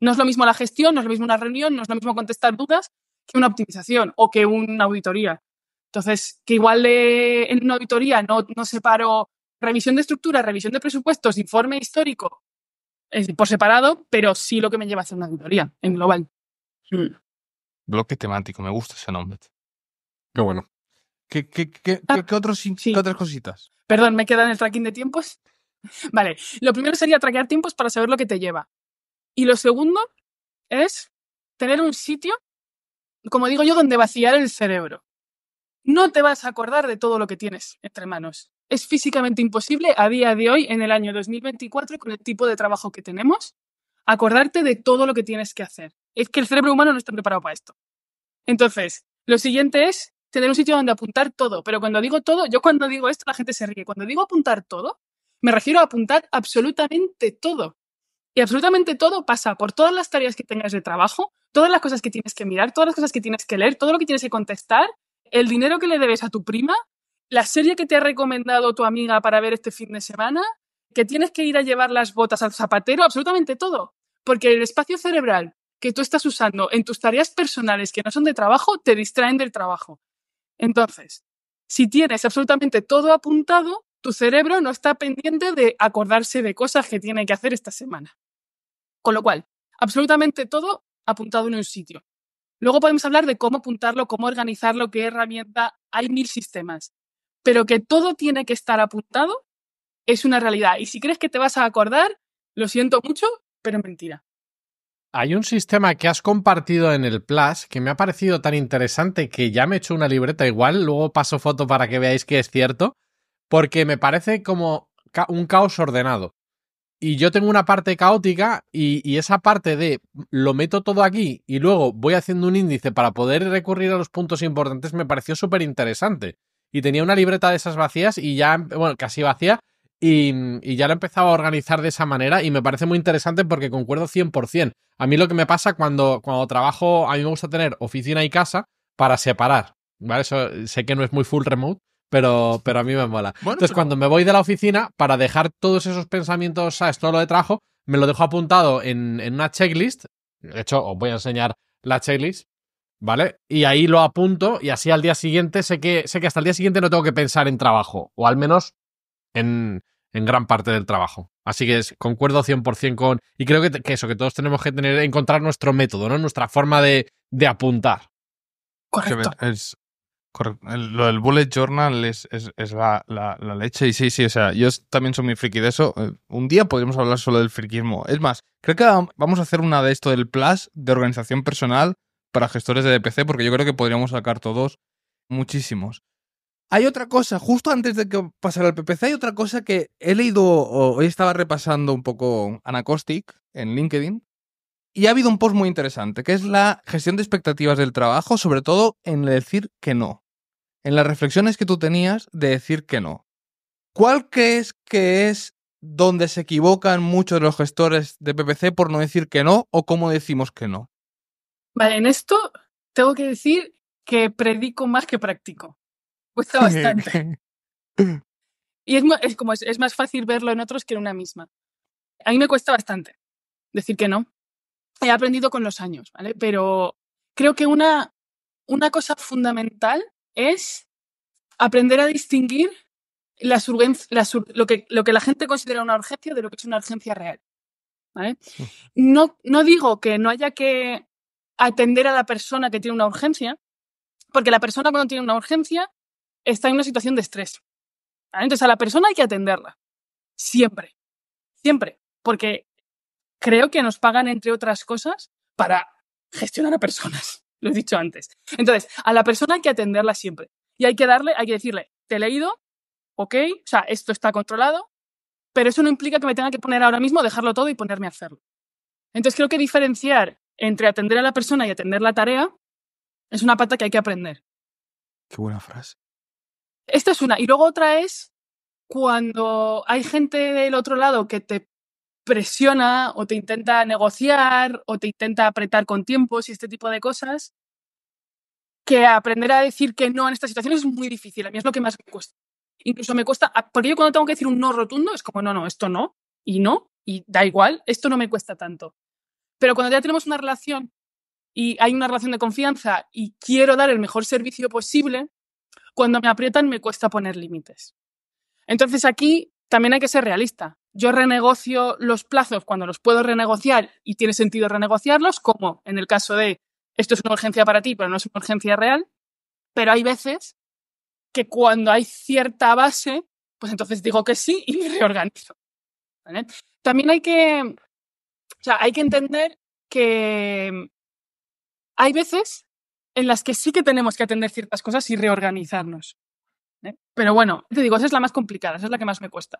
no es lo mismo la gestión, no es lo mismo una reunión, no es lo mismo contestar dudas que una optimización o que una auditoría. Entonces, que igual en una auditoría no, no separo revisión de estructura, revisión de presupuestos, informe histórico, por separado, pero sí lo que me lleva a hacer una auditoría en global. Mm. Bloque temático, me gusta ese nombre. Qué bueno. Ah, ¿Qué, otras cositas? Perdón, ¿me queda en el tracking de tiempos? Vale, lo primero sería traquear tiempos para saber lo que te lleva. Y lo segundo es tener un sitio, como digo yo, donde vaciar el cerebro. No te vas a acordar de todo lo que tienes entre manos. Es físicamente imposible a día de hoy, en el año 2024, con el tipo de trabajo que tenemos, acordarte de todo lo que tienes que hacer. Es que el cerebro humano no está preparado para esto. Entonces, lo siguiente es tener un sitio donde apuntar todo. Pero cuando digo todo, yo cuando digo esto la gente se ríe. Cuando digo apuntar todo, me refiero a apuntar absolutamente todo. Y absolutamente todo pasa por todas las tareas que tengas de trabajo, todas las cosas que tienes que mirar, todas las cosas que tienes que leer, todo lo que tienes que contestar, el dinero que le debes a tu prima, la serie que te ha recomendado tu amiga para ver este fin de semana, que tienes que ir a llevar las botas al zapatero, absolutamente todo. Porque el espacio cerebral que tú estás usando en tus tareas personales que no son de trabajo te distraen del trabajo. Entonces, si tienes absolutamente todo apuntado, tu cerebro no está pendiente de acordarse de cosas que tiene que hacer esta semana. Con lo cual, absolutamente todo apuntado en un sitio. Luego podemos hablar de cómo apuntarlo, cómo organizarlo, qué herramienta. Hay mil sistemas. Pero que todo tiene que estar apuntado es una realidad. Y si crees que te vas a acordar, lo siento mucho, pero mentira. Hay un sistema que has compartido en el Plus que me ha parecido tan interesante que ya me he hecho una libreta igual, luego paso foto para que veáis que es cierto, porque me parece como un caos ordenado. Y yo tengo una parte caótica y, esa parte de lo meto todo aquí y luego voy haciendo un índice para poder recurrir a los puntos importantes me pareció súper interesante. Y tenía una libreta de esas vacías y ya, bueno, casi vacía, y, ya lo he empezado a organizar de esa manera y me parece muy interesante porque concuerdo 100%. A mí lo que me pasa cuando, cuando trabajo, a mí me gusta tener oficina y casa para separar, ¿vale? Eso sé que no es muy full remote, pero, pero a mí me mola. Entonces, cuando me voy de la oficina, para dejar todos esos pensamientos, a esto lo de trabajo, me lo dejo apuntado en, en una checklist. De hecho, os voy a enseñar la checklist, ¿vale? Y ahí lo apunto y así al día siguiente sé que, sé que hasta el día siguiente no tengo que pensar en trabajo, o al menos en, en gran parte del trabajo. Así que es, concuerdo 100% con... Y creo que, eso, que todos tenemos que tener, encontrar nuestro método, Nuestra forma de, apuntar. Correcto. lo del bullet journal es, es, la, leche. Y sí, sí, o sea, yo también soy muy friki de eso. Eh, un día podríamos hablar solo del friquismo. Es más, creo que vamos a hacer una de esto del plus de organización personal para gestores de DPC, porque yo creo que podríamos sacar todos muchísimos. Hay otra cosa, justo antes de que pasara al PPC, hay otra cosa que he leído, hoy estaba repasando un poco Anacostic en LinkedIn, y ha habido un post muy interesante, que es la gestión de expectativas del trabajo, sobre todo en decir que no. En las reflexiones que tú tenías de decir que no. ¿Cuál crees que es donde se equivocan muchos de los gestores de PPC por no decir que no o cómo decimos que no? Vale, en esto tengo que decir que predico más que practico. Cuesta bastante. y es, como es, más fácil verlo en otros que en una misma. A mí me cuesta bastante decir que no. He aprendido con los años, ¿vale? Pero creo que una, una cosa fundamental es aprender a distinguir las lo, que, lo que la gente considera una urgencia de lo que es una urgencia real. ¿vale? No, no digo que no haya que atender a la persona que tiene una urgencia, porque la persona cuando tiene una urgencia está en una situación de estrés. Entonces a la persona hay que atenderla. Siempre. Siempre. Porque creo que nos pagan, entre otras cosas, para gestionar a personas. Lo he dicho antes. Entonces, a la persona hay que atenderla siempre. Y hay que darle, hay que decirle, te he leído, ok, o sea, esto está controlado, pero eso no implica que me tenga que poner ahora mismo, dejarlo todo y ponerme a hacerlo. Entonces, creo que diferenciar entre atender a la persona y atender la tarea es una pata que hay que aprender. Qué buena frase. Esta es una. Y luego otra es cuando hay gente del otro lado que te presiona o te intenta negociar o te intenta apretar con tiempos y este tipo de cosas, que aprender a decir que no en esta situación es muy difícil. A mí es lo que más me cuesta. Incluso me cuesta, ah, porque yo cuando tengo que decir un no rotundo es como, no, no, esto no, y no, y da igual, esto no me cuesta tanto. Pero cuando ya tenemos una relación y hay una relación de confianza y quiero dar el mejor servicio posible, cuando me aprietan me cuesta poner límites. Entonces aquí también hay que ser realista. Yo renegocio los plazos cuando los puedo renegociar y tiene sentido renegociarlos, como en el caso de esto es una urgencia para ti, pero no es una urgencia real. Pero hay veces que cuando hay cierta base, pues entonces digo que sí y me reorganizo. También hay que, hay que entender que hay veces en las que sí que tenemos que atender ciertas cosas y reorganizarnos. ¿eh? Pero bueno, te digo, esa es la más complicada, esa es la que más me cuesta.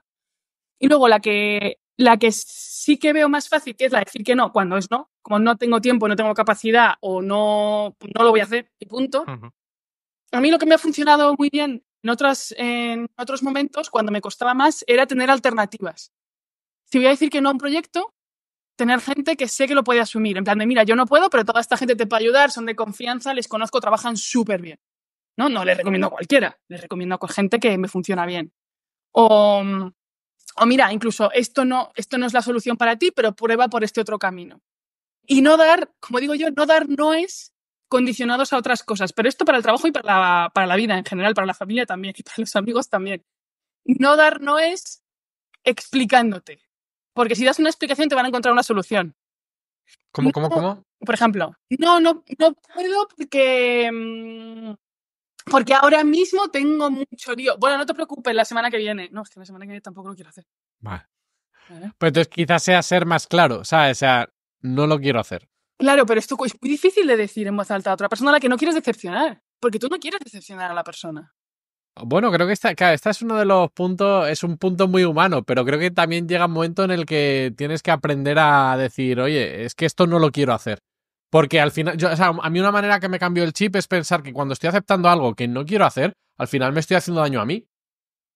Y luego la que, la que sí que veo más fácil, que es la de decir que no, cuando es no, como no tengo tiempo, no tengo capacidad o no, no lo voy a hacer y punto. A mí lo que me ha funcionado muy bien en, otras, en otros momentos, cuando me costaba más, era tener alternativas. Si voy a decir que no a un proyecto, tener gente que sé que lo puede asumir. En plan de, mira, yo no puedo, pero toda esta gente te puede ayudar, son de confianza, les conozco, trabajan súper bien. No, no les recomiendo a cualquiera, les recomiendo a gente que me funciona bien. O, o mira, incluso esto no, esto no es la solución para ti, pero prueba por este otro camino. Y no dar, como digo yo, no dar no es condicionados a otras cosas, pero esto para el trabajo y para la, para la vida en general, para la familia también y para los amigos también. No dar no es explicándote, porque si das una explicación te van a encontrar una solución. ¿Cómo, cómo, cómo? Por ejemplo, no, no, puedo porque, mm, porque ahora mismo tengo mucho lío. Bueno, no te preocupes, la semana que viene. No, es la semana que viene tampoco lo quiero hacer. Vale. Pues entonces quizás sea ser más claro, O sea, no lo quiero hacer. Claro, pero es muy difícil de decir en voz alta a otra persona a la que no quieres decepcionar, porque tú no quieres decepcionar a la persona. Bueno, creo que esta, es uno de los puntos, es un punto muy humano, pero creo que también llega un momento en el que tienes que aprender a decir, oye, es que esto no lo quiero hacer. Porque al final, o sea, a mí una manera que me cambió el chip es pensar que cuando estoy aceptando algo que no quiero hacer, al final me estoy haciendo daño a mí.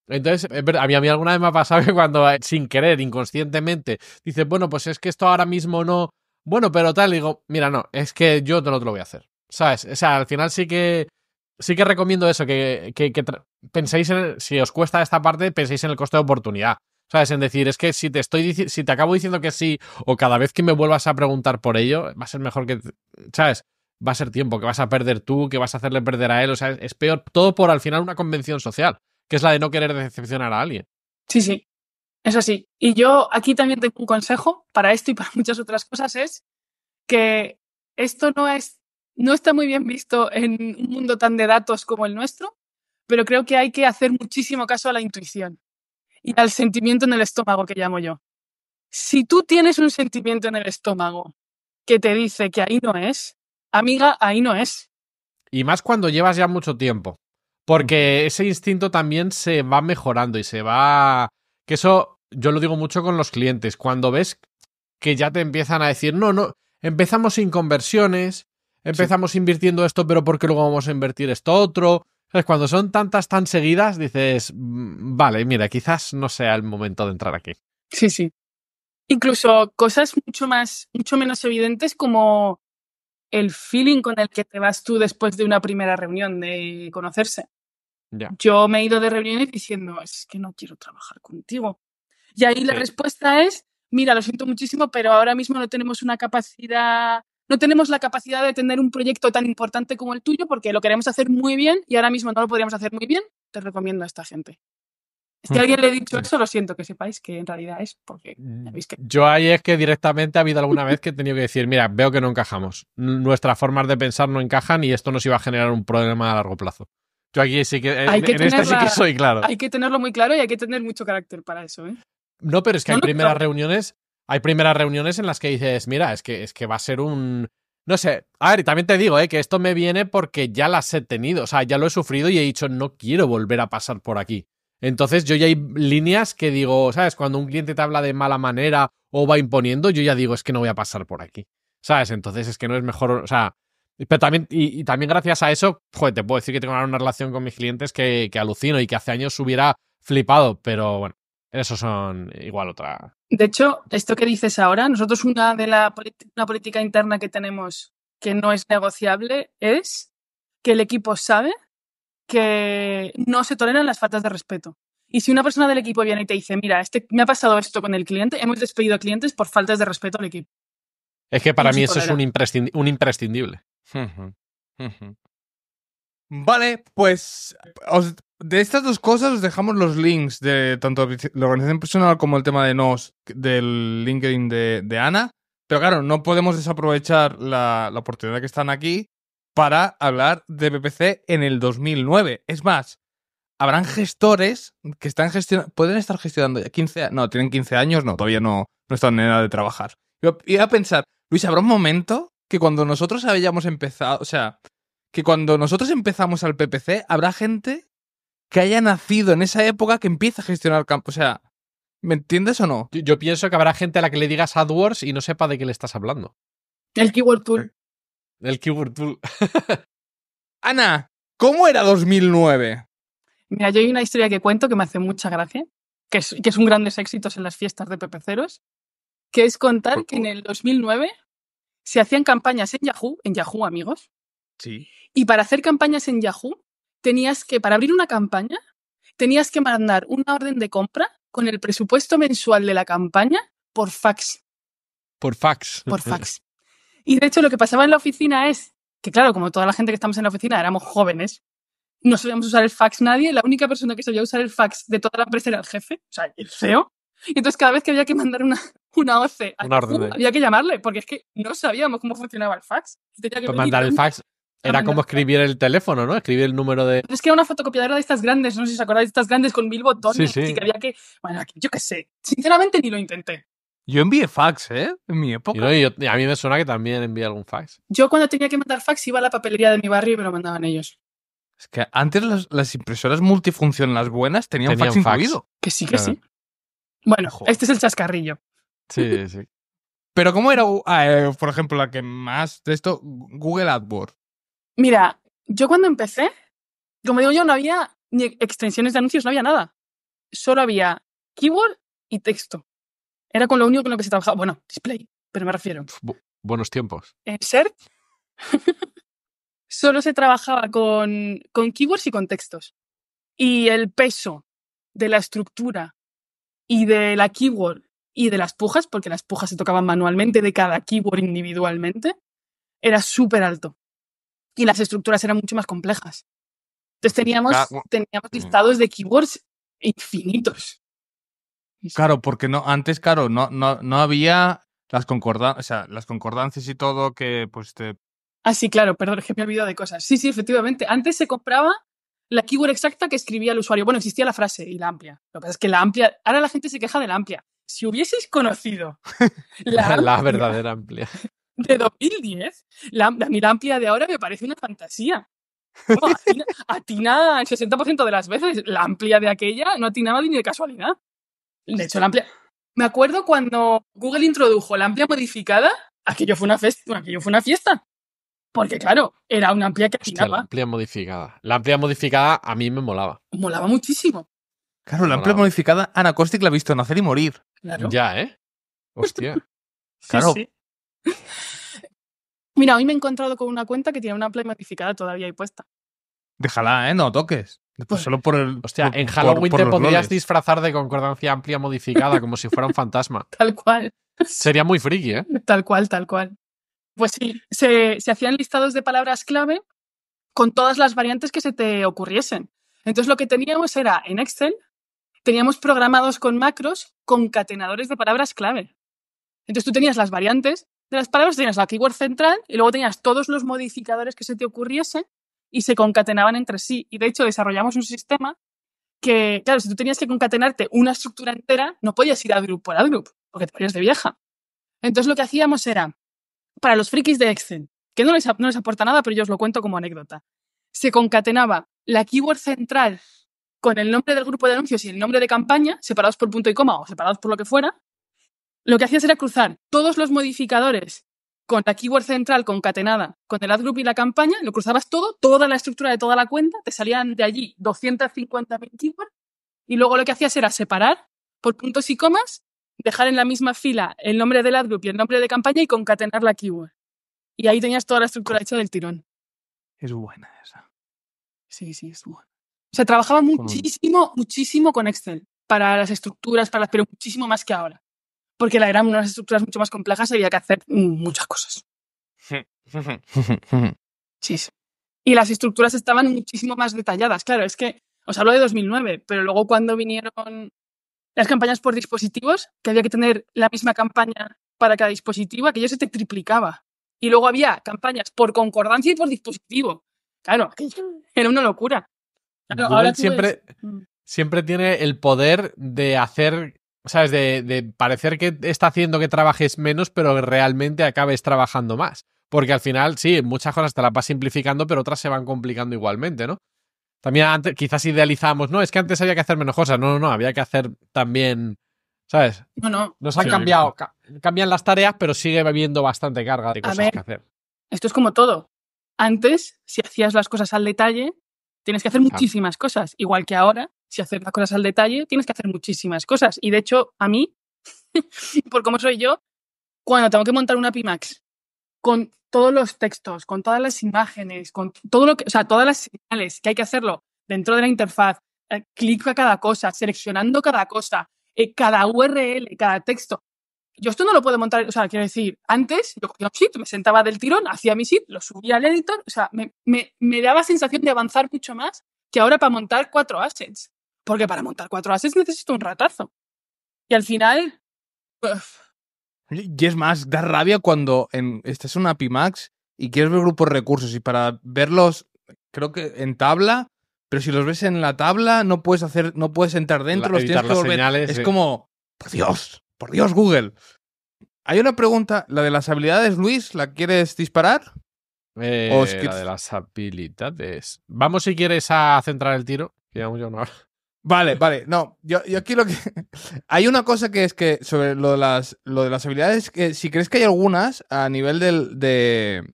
Entonces, a mí, a mí alguna vez me ha pasado que cuando eh, sin querer, inconscientemente, dices, bueno, pues es que esto ahora mismo no, bueno, pero tal, digo, mira, no, es que yo no te lo voy a hacer. ¿Sabes? O sea, al final sí que sí que recomiendo eso, que, que, penséis, en, si os cuesta esta parte, penséis en el coste de oportunidad. ¿Sabes? En decir, es que si te estoy si te acabo diciendo que sí, o cada vez que me vuelvas a preguntar por ello, va a ser mejor que. ¿Sabes? Va a ser tiempo que vas a perder tú, que vas a hacerle perder a él. O sea, es peor. Todo por al final una convención social, que es la de no querer decepcionar a alguien. Sí, sí. Eso sí. Y yo aquí también tengo un consejo para esto y para muchas otras cosas: es que esto no es no está muy bien visto en un mundo tan de datos como el nuestro, pero creo que hay que hacer muchísimo caso a la intuición y al sentimiento en el estómago que llamo yo. Si tú tienes un sentimiento en el estómago que te dice que ahí no es, amiga, ahí no es. Y más cuando llevas ya mucho tiempo, porque ese instinto también se va mejorando y se va... Que eso yo lo digo mucho con los clientes, cuando ves que ya te empiezan a decir, no, no, empezamos sin conversiones, empezamos invirtiendo esto, pero ¿por qué luego vamos a invertir esto otro? Cuando son tantas tan seguidas, dices, mm, vale, mira, quizás no sea el momento de entrar aquí. Sí, sí. Incluso cosas mucho más, mucho menos evidentes como el feeling con el que te vas tú después de una primera reunión de conocerse. Yo me he ido de reuniones diciendo, es que no quiero trabajar contigo. Y ahí la respuesta es, mira, lo siento muchísimo, pero ahora mismo no tenemos una capacidad no tenemos la capacidad de tener un proyecto tan importante como el tuyo porque lo queremos hacer muy bien y ahora mismo no lo podríamos hacer muy bien, te recomiendo a esta gente. Si a mm. alguien le he dicho eso, lo siento, que sepáis que en realidad es porque mm, que... Yo ahí es que directamente ha habido alguna vez que he tenido que decir, mira, veo que no encajamos. Nuestras formas de pensar no encajan y esto nos iba a generar un problema a largo plazo. Yo aquí sí que... en, que este sí que soy claro. Hay que tenerlo muy claro y hay que tener mucho carácter para eso, ¿eh? No, pero es que en primeras reuniones hay primeras reuniones en las que dices, mira, es que, es que va a ser un... No sé, a ver, y también te digo, eh, que esto me viene porque ya las he tenido, o sea, ya lo he sufrido y he dicho, no quiero volver a pasar por aquí. Entonces yo ya hay líneas que digo, ¿sabes? Cuando un cliente te habla de mala manera o va imponiendo, yo ya digo, es que no voy a pasar por aquí. ¿Sabes? Entonces es que no es mejor, o sea, pero también, y, también gracias a eso, joder, te puedo decir que tengo una relación con mis clientes que, que alucino y que hace años hubiera flipado, pero bueno, eso son igual otra. De hecho, esto que dices ahora, nosotros una de la una política interna que tenemos que no es negociable es que el equipo sabe que no se toleran las faltas de respeto. Y si una persona del equipo viene y te dice, mira, este, me ha pasado esto con el cliente, hemos despedido a clientes por faltas de respeto al equipo. Es que para mí eso es un, un imprescindible. Vale, pues os de estas dos cosas os dejamos los links de tanto la organización personal como el tema de nos del LinkedIn de, Ana. Pero claro, no podemos desaprovechar la, oportunidad que están aquí para hablar de PPC en el 2009. Es más, habrán gestores que están gestionando, pueden estar gestionando ya 15, no, tienen 15 años, no, todavía no, no están en edad de trabajar. Yo iba a pensar, Luis, habrá un momento que cuando nosotros habíamos empezado, o sea, que cuando nosotros empezamos al PPC, habrá gente que haya nacido en esa época que empieza a gestionar campo. O sea, ¿me entiendes o no? Yo, pienso que habrá gente a la que le digas AdWords y no sepa de qué le estás hablando. El Keyword Tool. El Keyword Tool. Ana, ¿cómo era 2009? Mira, yo hay una historia que cuento que me hace mucha gracia, que es, un grandes éxitos en las fiestas de Pepeceros, que es contar que en el 2009 se hacían campañas en Yahoo, en Yahoo, amigos. Sí. Y para hacer campañas en Yahoo tenías que, para abrir una campaña, tenías que mandar una orden de compra con el presupuesto mensual de la campaña por fax. Por fax. Por fax. Y de hecho lo que pasaba en la oficina es que, claro, como toda la gente que estamos en la oficina éramos jóvenes, no sabíamos usar el fax nadie, la única persona que sabía usar el fax de toda la empresa era el jefe, o sea, el CEO. Y entonces cada vez que había que mandar una, una OC, uh, había que llamarle, porque es que no sabíamos cómo funcionaba el fax. Pues mandar el fax era como escribir el teléfono, ¿no? Escribir el número de. Es que era una fotocopiadora de estas grandes, no sé si os acordáis, de estas grandes con mil botones. Y que había que. Bueno, yo qué sé. Sinceramente ni lo intenté. Yo envié fax, ¿eh? En mi época. Y, a mí me suena que también envía algún fax. Yo cuando tenía que mandar fax iba a la papelería de mi barrio y me lo mandaban ellos. Es que antes las, impresoras multifunción, las buenas, tenían, fax, Que sí, que sí. Bueno, este es el chascarrillo. Sí, sí. Pero ¿cómo era, eh, por ejemplo, la que más de esto, Google AdWords? Mira, yo cuando empecé, como digo yo, no había ni extensiones de anuncios, no había nada. Solo había keyword y texto. Era con lo único con lo que se trabajaba. Bueno, display, pero me refiero. buenos tiempos. En solo se trabajaba con, con keywords y con textos. Y el peso de la estructura y de la keyword y de las pujas, porque las pujas se tocaban manualmente de cada keyword individualmente, era súper alto y las estructuras eran mucho más complejas. Entonces teníamos, ah, teníamos listados de keywords infinitos. Claro, porque no, antes, claro, no, no, no había las, las concordancias y todo que pues te... Ah, sí, claro, perdón, es que me he olvidado de cosas. Sí, sí, efectivamente. Antes se compraba la keyword exacta que escribía el usuario. Bueno, existía la frase y la amplia. Lo que pasa es que la amplia, ahora la gente se queja de la amplia. Si hubieseis conocido la, la verdadera amplia de 2010. La, amplia de ahora me parece una fantasía. atina, atinada el 60% de las veces. La amplia de aquella no atinaba ni de casualidad. De hecho, la amplia. Me acuerdo cuando Google introdujo la amplia modificada, aquello fue una, fiesta, fue una fiesta. Porque, claro, era una amplia que atinaba. la amplia modificada. La amplia modificada a mí me molaba. Molaba muchísimo. Claro, la amplia modificada, Ana la ha visto nacer y morir. Ya, ¿eh? Hostia. claro, Mira, hoy me he encontrado con una cuenta que tiene una play modificada todavía ahí puesta. Déjala, ¿eh? No toques. Pues, solo por el. en Halloween te podrías disfrazar de concordancia amplia modificada, como si fuera un fantasma. Tal cual. Sería muy friki, ¿eh? Tal cual, tal cual. Pues sí, se, se hacían listados de palabras clave con todas las variantes que se te ocurriesen. Entonces lo que teníamos era en Excel, teníamos programados con macros concatenadores de palabras clave. Entonces tú tenías las variantes de las palabras, tenías la keyword central y luego tenías todos los modificadores que se te ocurriesen y se concatenaban entre sí. Y de hecho desarrollamos un sistema que, claro, si tú tenías que concatenarte una estructura entera, no podías ir a group por group, porque te ponías de vieja. Entonces lo que hacíamos era, para los frikis de Excel, que no les, no les aporta nada, pero yo os lo cuento como anécdota, se concatenaba la keyword central con el nombre del grupo de anuncios y el nombre de campaña, separados por punto y coma o separados por lo que fuera, lo que hacías era cruzar todos los modificadores con la keyword central concatenada, con el ad group y la campaña, lo cruzabas todo, toda la estructura de toda la cuenta, te salían de allí 250.000 keywords, y luego lo que hacías era separar por puntos y comas, dejar en la misma fila el nombre del ad group y el nombre de campaña y concatenar la keyword. Y ahí tenías toda la estructura hecha del tirón. Es buena esa. Sí, sí, es buena. O sea, trabajaba muchísimo, muchísimo con Excel para las estructuras, para las, pero muchísimo más que ahora porque la eran unas estructuras mucho más complejas había que hacer muchas cosas. sí. Y las estructuras estaban muchísimo más detalladas. Claro, es que os hablo de 2009, pero luego cuando vinieron las campañas por dispositivos, que había que tener la misma campaña para cada dispositivo, aquello se te triplicaba. Y luego había campañas por concordancia y por dispositivo. Claro, era una locura. ahora siempre, mm. siempre tiene el poder de hacer ¿Sabes? De, de parecer que está haciendo que trabajes menos, pero realmente acabes trabajando más. Porque al final, sí, muchas cosas te las vas simplificando, pero otras se van complicando igualmente, ¿no? También antes, quizás idealizamos, no, es que antes había que hacer menos cosas. No, no, no, había que hacer también. ¿Sabes? No, no. Nos han cambiado. cambian las tareas, pero sigue habiendo bastante carga de cosas que hacer. Esto es como todo. Antes, si hacías las cosas al detalle, tienes que hacer muchísimas cosas. Igual que ahora, si haces las cosas al detalle, tienes que hacer muchísimas cosas. Y de hecho, a mí, por cómo soy yo, cuando tengo que montar una Pimax con todos los textos, con todas las imágenes, con todo lo que, o sea, todas las señales que hay que hacerlo dentro de la interfaz, eh, clic a cada cosa, seleccionando cada cosa, eh, cada URL, cada texto. Yo esto no lo puedo montar, o sea, quiero decir, antes yo cogía un me sentaba del tirón, hacía mi sheet, lo subía al editor, o sea, me, me daba sensación de avanzar mucho más que ahora para montar cuatro assets. Porque para montar cuatro ases necesito un ratazo. Y al final. Y es más, da rabia cuando en, estás en una Pimax y quieres ver grupos recursos y para verlos, creo que en tabla, pero si los ves en la tabla no puedes hacer, no puedes entrar dentro, los tienes que volver. es como, por Dios, por Dios Google. Hay una pregunta, la de las habilidades, Luis, ¿la quieres disparar? Eh, la de las habilidades. Vamos si quieres a centrar el tiro, Vale, vale. No, yo, aquí lo que. hay una cosa que es que sobre lo de las, lo de las habilidades, que si crees que hay algunas a nivel de,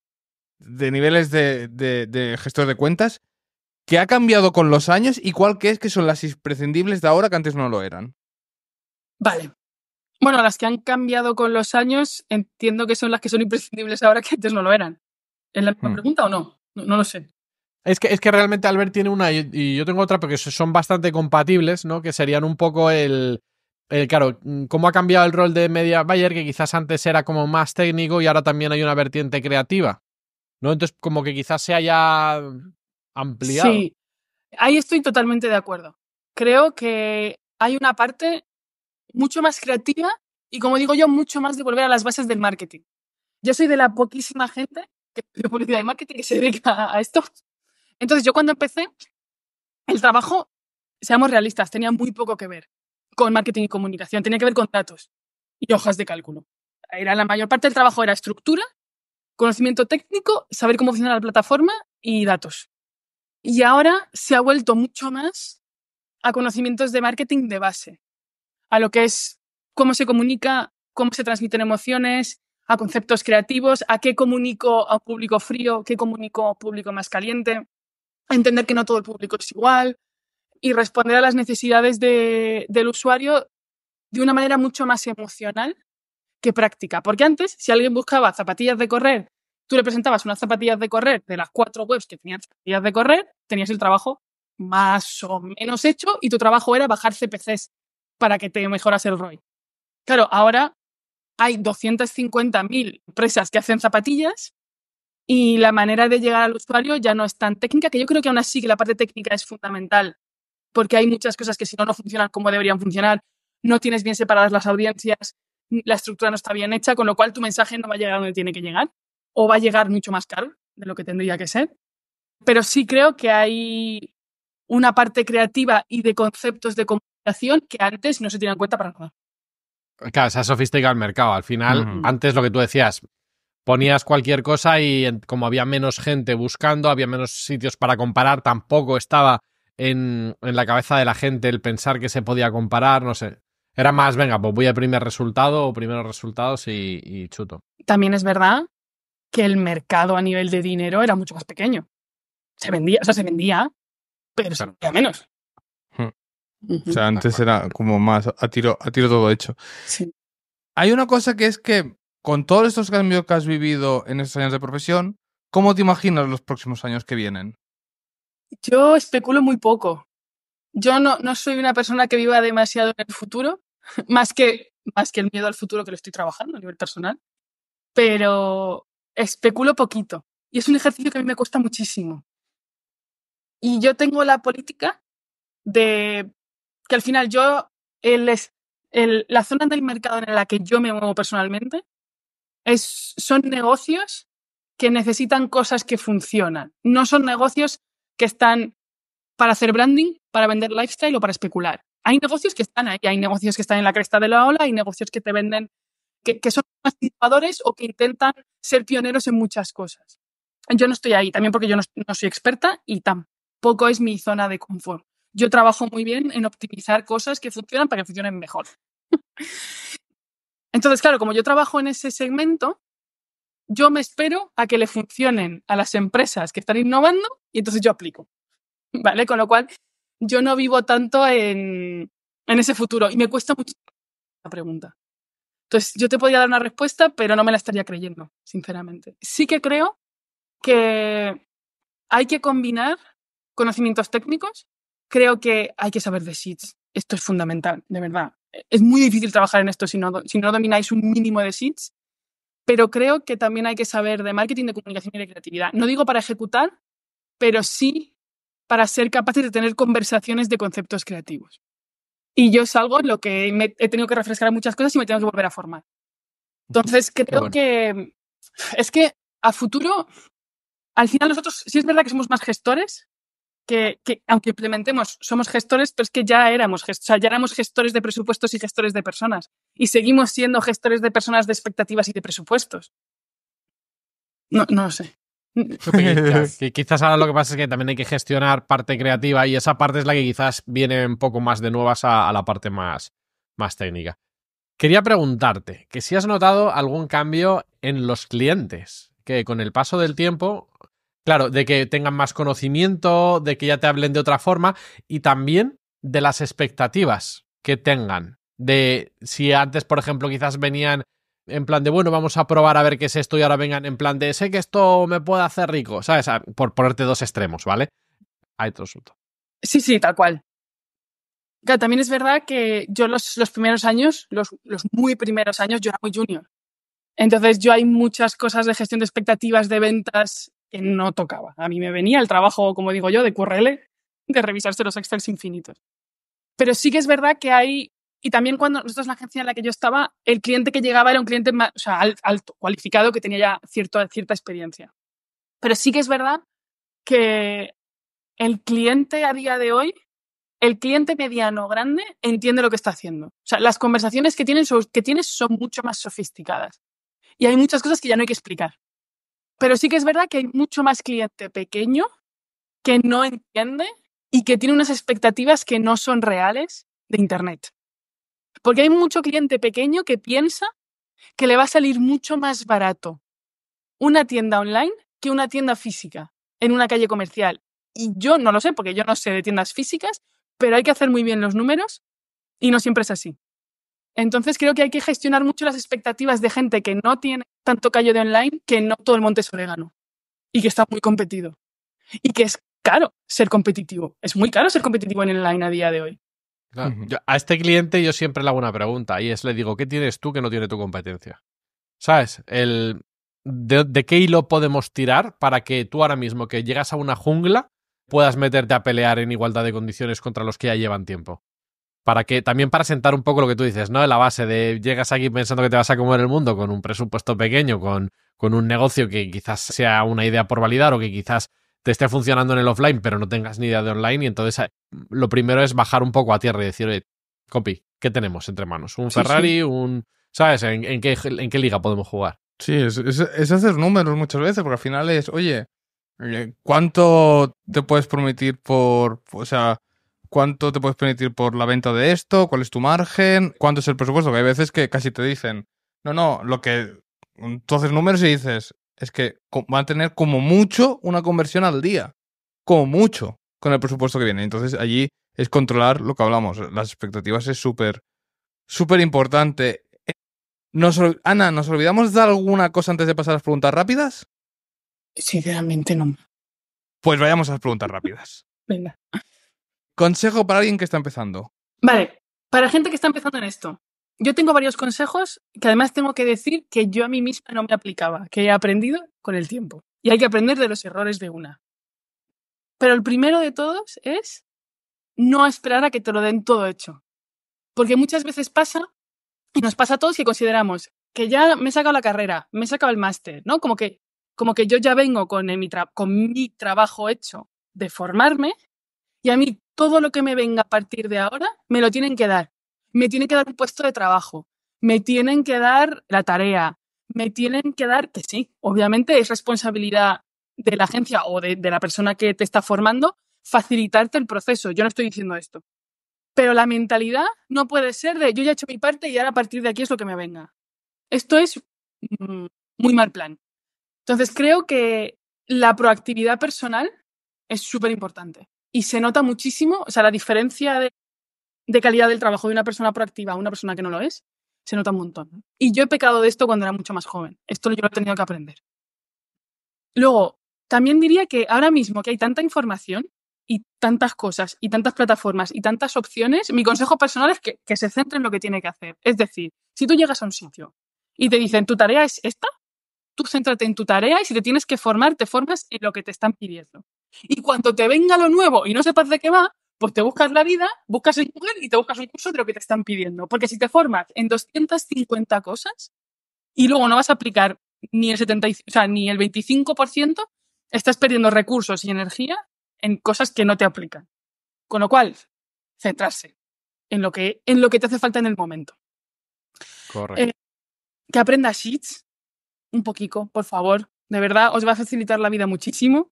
de niveles de, gestor de cuentas, que ha cambiado con los años y cuál que es que son las imprescindibles de ahora que antes no lo eran. Vale. Bueno, las que han cambiado con los años entiendo que son las que son imprescindibles ahora que antes no lo eran. ¿Es la misma hmm. pregunta o no? no? lo sé. Es que, realmente Albert tiene una y, yo tengo otra porque son bastante compatibles, ¿no? Que serían un poco el, claro, cómo ha cambiado el rol de media Bayer, que quizás antes era como más técnico y ahora también hay una vertiente creativa, ¿no? Entonces, como que quizás se haya ampliado. Sí, ahí estoy totalmente de acuerdo. Creo que hay una parte mucho más creativa y, como digo yo, mucho más de volver a las bases del marketing. Yo soy de la poquísima gente que de publicidad y marketing que se dedica a esto, entonces yo cuando empecé, el trabajo, seamos realistas, tenía muy poco que ver con marketing y comunicación, tenía que ver con datos y hojas de cálculo. Era la mayor parte del trabajo era estructura, conocimiento técnico, saber cómo funciona la plataforma y datos. Y ahora se ha vuelto mucho más a conocimientos de marketing de base, a lo que es cómo se comunica, cómo se transmiten emociones, a conceptos creativos, a qué comunico a un público frío, qué comunico a un público más caliente entender que no todo el público es igual y responder a las necesidades del usuario de una manera mucho más emocional que práctica. Porque antes, si alguien buscaba zapatillas de correr, tú le presentabas unas zapatillas de correr de las cuatro webs que tenían zapatillas de correr, tenías el trabajo más o menos hecho y tu trabajo era bajar CPCs para que te mejoras el ROI. Claro, ahora hay 250.000 empresas que hacen zapatillas y la manera de llegar al usuario ya no es tan técnica, que yo creo que aún así que la parte técnica es fundamental, porque hay muchas cosas que si no, no funcionan como deberían funcionar, no tienes bien separadas las audiencias, la estructura no está bien hecha, con lo cual tu mensaje no va a llegar donde tiene que llegar, o va a llegar mucho más caro de lo que tendría que ser. Pero sí creo que hay una parte creativa y de conceptos de comunicación que antes no se tenían en cuenta para nada. Claro, se ha sofisticado el mercado. Al final, antes lo que tú decías, ponías cualquier cosa y como había menos gente buscando, había menos sitios para comparar, tampoco estaba en, la cabeza de la gente el pensar que se podía comparar, no sé. Era más, venga, pues voy a primer resultado o primeros resultados y, chuto. También es verdad que el mercado a nivel de dinero era mucho más pequeño. Se vendía, o sea, se vendía, pero se vendía menos. Hmm. O sea, antes era como más a tiro, a tiro todo hecho. Sí. Hay una cosa que es que con todos estos cambios que has vivido en estos años de profesión, ¿cómo te imaginas los próximos años que vienen? Yo especulo muy poco. Yo no, soy una persona que viva demasiado en el futuro, más que, más que el miedo al futuro que lo estoy trabajando a nivel personal, pero especulo poquito. Y es un ejercicio que a mí me cuesta muchísimo. Y yo tengo la política de que al final yo, el, el, la zona del mercado en la que yo me muevo personalmente, son negocios que necesitan cosas que funcionan. No son negocios que están para hacer branding, para vender lifestyle o para especular. Hay negocios que están ahí, hay negocios que están en la cresta de la ola, hay negocios que te venden, que, son más innovadores o que intentan ser pioneros en muchas cosas. Yo no estoy ahí, también porque yo no, no soy experta y tampoco es mi zona de confort. Yo trabajo muy bien en optimizar cosas que funcionan para que funcionen mejor. Entonces, claro, como yo trabajo en ese segmento, yo me espero a que le funcionen a las empresas que están innovando y entonces yo aplico. ¿Vale? Con lo cual, yo no vivo tanto en, en ese futuro y me cuesta mucho la pregunta. Entonces, yo te podría dar una respuesta, pero no me la estaría creyendo, sinceramente. Sí que creo que hay que combinar conocimientos técnicos. Creo que hay que saber de SITS, esto es fundamental, de verdad. Es muy difícil trabajar en esto si no, si no domináis un mínimo de SITs, pero creo que también hay que saber de marketing, de comunicación y de creatividad. No digo para ejecutar, pero sí para ser capaces de tener conversaciones de conceptos creativos. Y yo es algo en lo que he tenido que refrescar muchas cosas y me tengo que volver a formar. Entonces, creo que es que a futuro, al final nosotros, si es verdad que somos más gestores, que, aunque implementemos, somos gestores, pero es que ya éramos, o sea, ya éramos gestores de presupuestos y gestores de personas. Y seguimos siendo gestores de personas, de expectativas y de presupuestos. No, no sé. que quizás ahora lo que pasa es que también hay que gestionar parte creativa y esa parte es la que quizás viene un poco más de nuevas a, a la parte más, más técnica. Quería preguntarte que si has notado algún cambio en los clientes, que con el paso del tiempo Claro, de que tengan más conocimiento, de que ya te hablen de otra forma y también de las expectativas que tengan. De si antes, por ejemplo, quizás venían en plan de, bueno, vamos a probar a ver qué es esto y ahora vengan en plan de, sé que esto me puede hacer rico, ¿sabes? Ah, por ponerte dos extremos, ¿vale? Hay otro asunto. Sí, sí, tal cual. Claro, también es verdad que yo los, los primeros años, los, los, muy primeros años, yo era muy junior. Entonces yo hay muchas cosas de gestión de expectativas, de ventas, que no tocaba. A mí me venía el trabajo, como digo yo, de QRL, de revisarse los extras infinitos. Pero sí que es verdad que hay, y también cuando nosotros, la agencia en la que yo estaba, el cliente que llegaba era un cliente alto, cualificado, que tenía ya cierta experiencia. Pero sí que es verdad que el cliente a día de hoy, el cliente mediano grande entiende lo que está haciendo. O sea, las conversaciones que, tienen, que tienes son mucho más sofisticadas. Y hay muchas cosas que ya no hay que explicar. Pero sí que es verdad que hay mucho más cliente pequeño que no entiende y que tiene unas expectativas que no son reales de Internet. Porque hay mucho cliente pequeño que piensa que le va a salir mucho más barato una tienda online que una tienda física en una calle comercial. Y yo no lo sé, porque yo no sé de tiendas físicas, pero hay que hacer muy bien los números y no siempre es así. Entonces creo que hay que gestionar mucho las expectativas de gente que no tiene tanto callo de online que no todo el monte es orégano y que está muy competido y que es caro ser competitivo. Es muy caro ser competitivo en online a día de hoy. a este cliente yo siempre le hago una pregunta y es le digo, ¿qué tienes tú que no tiene tu competencia? ¿Sabes? El, de, ¿De qué hilo podemos tirar para que tú ahora mismo que llegas a una jungla puedas meterte a pelear en igualdad de condiciones contra los que ya llevan tiempo? para que también para sentar un poco lo que tú dices, ¿no? La base de llegas aquí pensando que te vas a comer el mundo con un presupuesto pequeño, con, con un negocio que quizás sea una idea por validar o que quizás te esté funcionando en el offline, pero no tengas ni idea de online. Y entonces ah, lo primero es bajar un poco a tierra y decir, oye, copy, ¿qué tenemos entre manos? ¿Un Ferrari? ¿Un. ¿Sabes? ¿En, qué, liga podemos jugar? Sí, es, es, es hacer números muchas veces, porque al final es, oye, eh, ¿cuánto te puedes permitir por. O sea cuánto te puedes permitir por la venta de esto, cuál es tu margen, cuánto es el presupuesto, que hay veces que casi te dicen, no, no, lo que entonces números y dices, es que van a tener como mucho una conversión al día, como mucho con el presupuesto que viene. Entonces allí es controlar lo que hablamos, las expectativas es súper, súper importante. Ana, ¿nos olvidamos de alguna cosa antes de pasar a las preguntas rápidas? Sinceramente no. Pues vayamos a las preguntas rápidas. Venga. Consejo para alguien que está empezando. Vale, para gente que está empezando en esto. Yo tengo varios consejos que además tengo que decir que yo a mí misma no me aplicaba, que he aprendido con el tiempo. Y hay que aprender de los errores de una. Pero el primero de todos es no esperar a que te lo den todo hecho. Porque muchas veces pasa, y nos pasa a todos que consideramos que ya me he sacado la carrera, me he sacado el máster, ¿no? Como que, como que yo ya vengo con, con mi trabajo hecho de formarme y a mí todo lo que me venga a partir de ahora me lo tienen que dar. Me tienen que dar un puesto de trabajo, me tienen que dar la tarea, me tienen que dar que sí. Obviamente es responsabilidad de la agencia o de, la persona que te está formando facilitarte el proceso. Yo no estoy diciendo esto. Pero la mentalidad no puede ser de yo ya he hecho mi parte y ahora a partir de aquí es lo que me venga. Esto es mm, muy mal plan. Entonces creo que la proactividad personal es súper importante y se nota muchísimo, o sea, la diferencia de, calidad del trabajo de una persona proactiva a una persona que no lo es, se nota un montón. Y yo he pecado de esto cuando era mucho más joven. Esto yo lo he tenido que aprender. Luego, también diría que ahora mismo que hay tanta información y tantas cosas y tantas plataformas y tantas opciones, mi consejo personal es que, que se centre en lo que tiene que hacer. Es decir, si tú llegas a un sitio y te dicen, tu tarea es esta, tú céntrate en tu tarea y si te tienes que formar, te formas en lo que te están pidiendo. Y cuando te venga lo nuevo y no sepas de qué va, pues te buscas la vida, buscas en Google y te buscas un curso de lo que te están pidiendo. Porque si te formas en 250 cosas y luego no vas a aplicar ni el, 70, o sea, ni el 25%, estás perdiendo recursos y energía en cosas que no te aplican. Con lo cual, centrarse en lo que, en lo que te hace falta en el momento. Correcto. Eh, que aprendas sheets un poquito, por favor. De verdad, os va a facilitar la vida muchísimo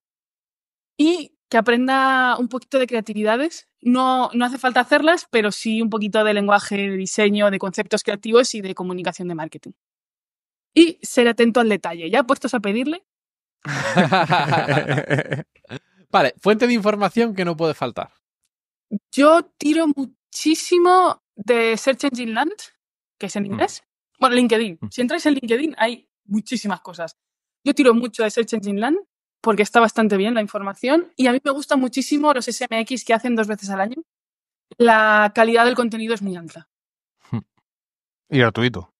y que aprenda un poquito de creatividades. No, hace falta hacerlas, pero sí un poquito de lenguaje, de diseño, de conceptos creativos y de comunicación de marketing. Y ser atento al detalle. ¿Ya puestos a pedirle? vale, fuente de información que no puede faltar. Yo tiro muchísimo de Search Engine Land, que es en mm. inglés. Bueno, LinkedIn. Mm. Si entráis en LinkedIn hay muchísimas cosas. Yo tiro mucho de Search Engine Land porque está bastante bien la información. Y a mí me gustan muchísimo los SMX que hacen dos veces al año. La calidad del contenido es muy alta. Y gratuito.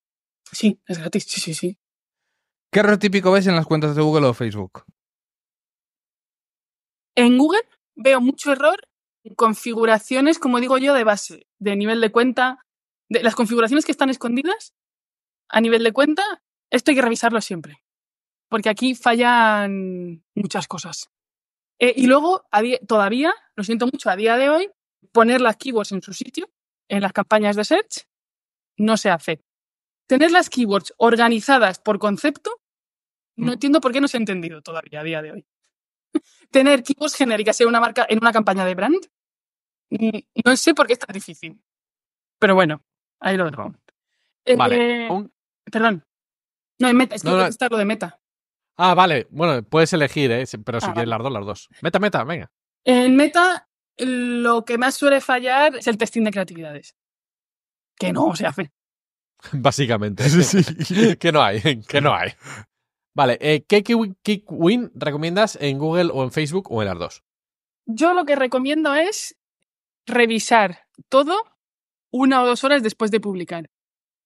Sí, es gratis, sí, sí, sí. ¿Qué error típico ves en las cuentas de Google o Facebook? En Google veo mucho error en configuraciones, como digo yo, de base, de nivel de cuenta, de las configuraciones que están escondidas a nivel de cuenta, esto hay que revisarlo siempre porque aquí fallan muchas cosas. Eh, y luego, todavía, lo siento mucho, a día de hoy, poner las keywords en su sitio, en las campañas de search, no se hace. Tener las keywords organizadas por concepto, no mm. entiendo por qué no se ha entendido todavía a día de hoy. Tener keywords genéricas en una, marca, en una campaña de brand, mm, no sé por qué es tan difícil. Pero bueno, ahí lo dejo. Eh, perdón. No, en meta, es que Está lo de meta. Ah, vale. Bueno, puedes elegir, ¿eh? pero si ah, quieres las dos, las dos. Meta, meta, venga. En meta, lo que más suele fallar es el testing de creatividades. Que no se hace. Básicamente. que no hay, que no hay. Vale, eh, ¿qué win recomiendas en Google o en Facebook o en las dos? Yo lo que recomiendo es revisar todo una o dos horas después de publicar,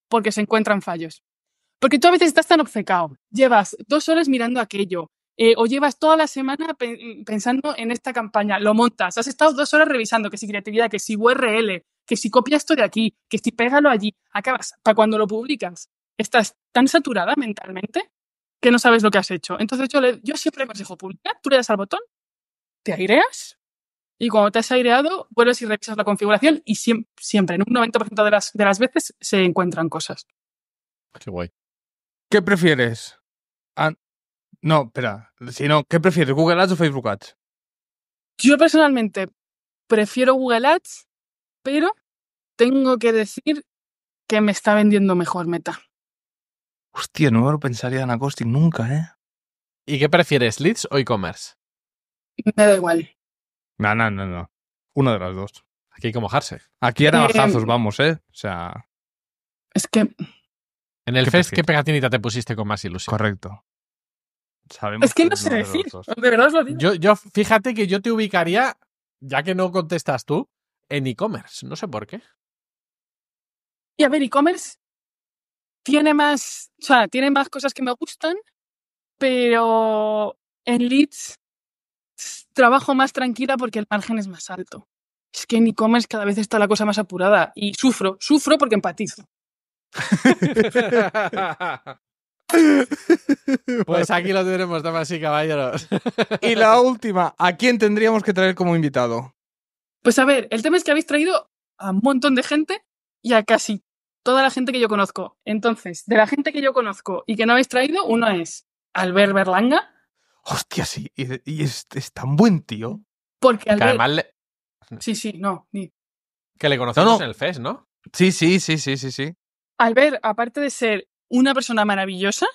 porque se encuentran fallos. Porque tú a veces estás tan obcecado, llevas dos horas mirando aquello, eh, o llevas toda la semana pensando en esta campaña, lo montas, has estado dos horas revisando que si creatividad, que si URL, que si copia esto de aquí, que si pégalo allí, acabas, para cuando lo publicas, estás tan saturada mentalmente que no sabes lo que has hecho. Entonces yo, le, yo siempre aconsejo publicar, tú le das al botón, te aireas y cuando te has aireado vuelves y revisas la configuración y siempre, siempre en un 90% de las, de las veces se encuentran cosas. Qué guay. ¿Qué prefieres? Ah, no, espera. Si no, ¿qué prefieres, Google Ads o Facebook Ads? Yo personalmente prefiero Google Ads, pero tengo que decir que me está vendiendo mejor Meta. Hostia, no me lo pensaría en Acoustic nunca, ¿eh? ¿Y qué prefieres, leads o e-commerce? Me da igual. No, no, no, no. Una de las dos. Aquí hay que mojarse. Aquí a navajazos, eh, vamos, ¿eh? O sea. Es que en el Fest, ¿qué pegatinita te pusiste con más ilusión? Correcto. Sabemos es que no sé decir. verdad os lo Yo, fíjate que yo te ubicaría, ya que no contestas tú, en e-commerce. No sé por qué. Y a ver, e-commerce tiene más. O sea, tiene más cosas que me gustan, pero en leads trabajo más tranquila porque el margen es más alto. Es que en e-commerce cada vez está la cosa más apurada y sufro, sufro porque empatizo. pues aquí lo tenemos, damas y caballeros. y la última, ¿a quién tendríamos que traer como invitado? Pues a ver, el tema es que habéis traído a un montón de gente y a casi toda la gente que yo conozco. Entonces, de la gente que yo conozco y que no habéis traído, uno es Albert Berlanga. Hostia, sí, y, es, tan buen tío. Porque Albert... además Sí, sí, no. Ni... Que le conocemos en el FES, ¿no? Sí, sí, sí, sí, sí, sí. Albert, aparte de ser una persona maravillosa,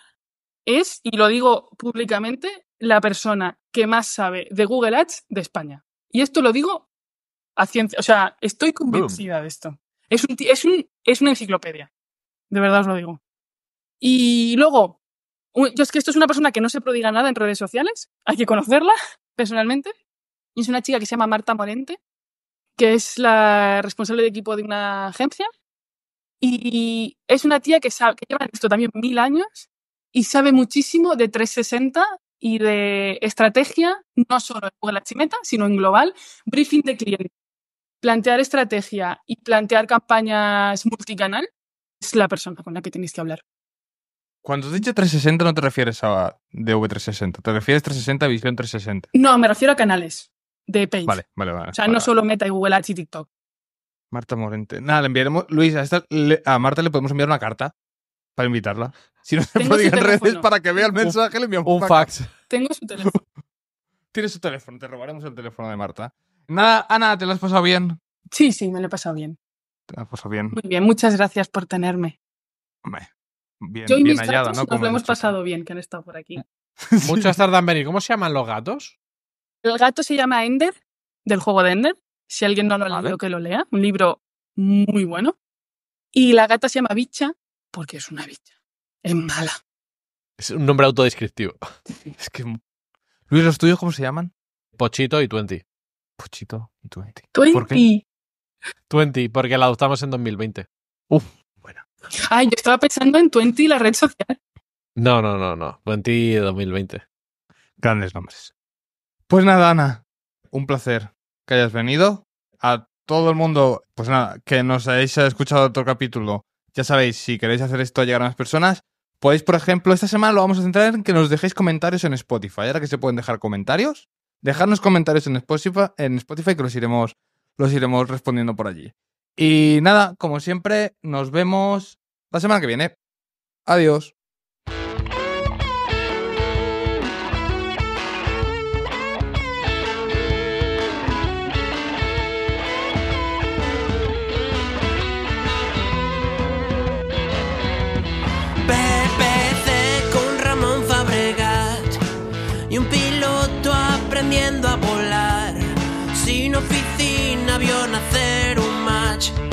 es, y lo digo públicamente, la persona que más sabe de Google Ads de España. Y esto lo digo a ciencia, o sea, estoy convencida de esto. Es, es una enciclopedia, de verdad os lo digo. Y luego, yo es que esto es una persona que no se prodiga nada en redes sociales, hay que conocerla personalmente. Y es una chica que se llama Marta Morente, que es la responsable de equipo de una agencia y es una tía que, sabe, que lleva esto también mil años y sabe muchísimo de 360 y de estrategia, no solo en y Meta, sino en global, briefing de cliente. Plantear estrategia y plantear campañas multicanal es la persona con la que tenéis que hablar. Cuando te 360 no te refieres a DV360, te refieres 360 Visión 360. No, me refiero a canales de Page. Vale, vale, vale. O sea, no solo Meta y Google Ads y TikTok. Marta Morente. Nada, le enviaremos. Luis, a, Marta le podemos enviar una carta para invitarla. Si no se redes para que vea el mensaje, le enviamos un fax. Tengo su teléfono. Tienes su teléfono, te robaremos el teléfono de Marta. Nada, Ana, ¿te lo has pasado bien? Sí, sí, me lo he pasado bien. Te lo has pasado bien. Muy bien, muchas gracias por tenerme. Hombre, bien, Yo y mis ¿no? Nos lo hemos pasado bien, que han estado por aquí. Muchas tardan venir. ¿Cómo se llaman los gatos? El gato se llama Ender, del juego de Ender, si alguien no lo ha leído, que lo lea. Un libro muy bueno. Y la gata se llama Bicha porque es una bicha. Es mala. Es un nombre autodescriptivo. Es que. Luis, ¿los tuyos cómo se llaman? Pochito y Twenty. Pochito y Twenty. Twenty. ¿Por qué? Twenty, porque la adoptamos en 2020. Uf, buena. Ay, yo estaba pensando en Twenty, la red social. No, no, no, no. Twenty 2020. Grandes nombres. Pues nada, Ana. Un placer que hayas venido. A todo el mundo, pues nada, que nos hayáis escuchado otro capítulo, ya sabéis, si queréis hacer esto llegar a más personas, podéis, pues, por ejemplo, esta semana lo vamos a centrar en que nos dejéis comentarios en Spotify. Ahora que se pueden dejar comentarios, dejarnos comentarios en Spotify, en Spotify que los iremos, los iremos respondiendo por allí. Y nada, como siempre, nos vemos la semana que viene. Adiós. much.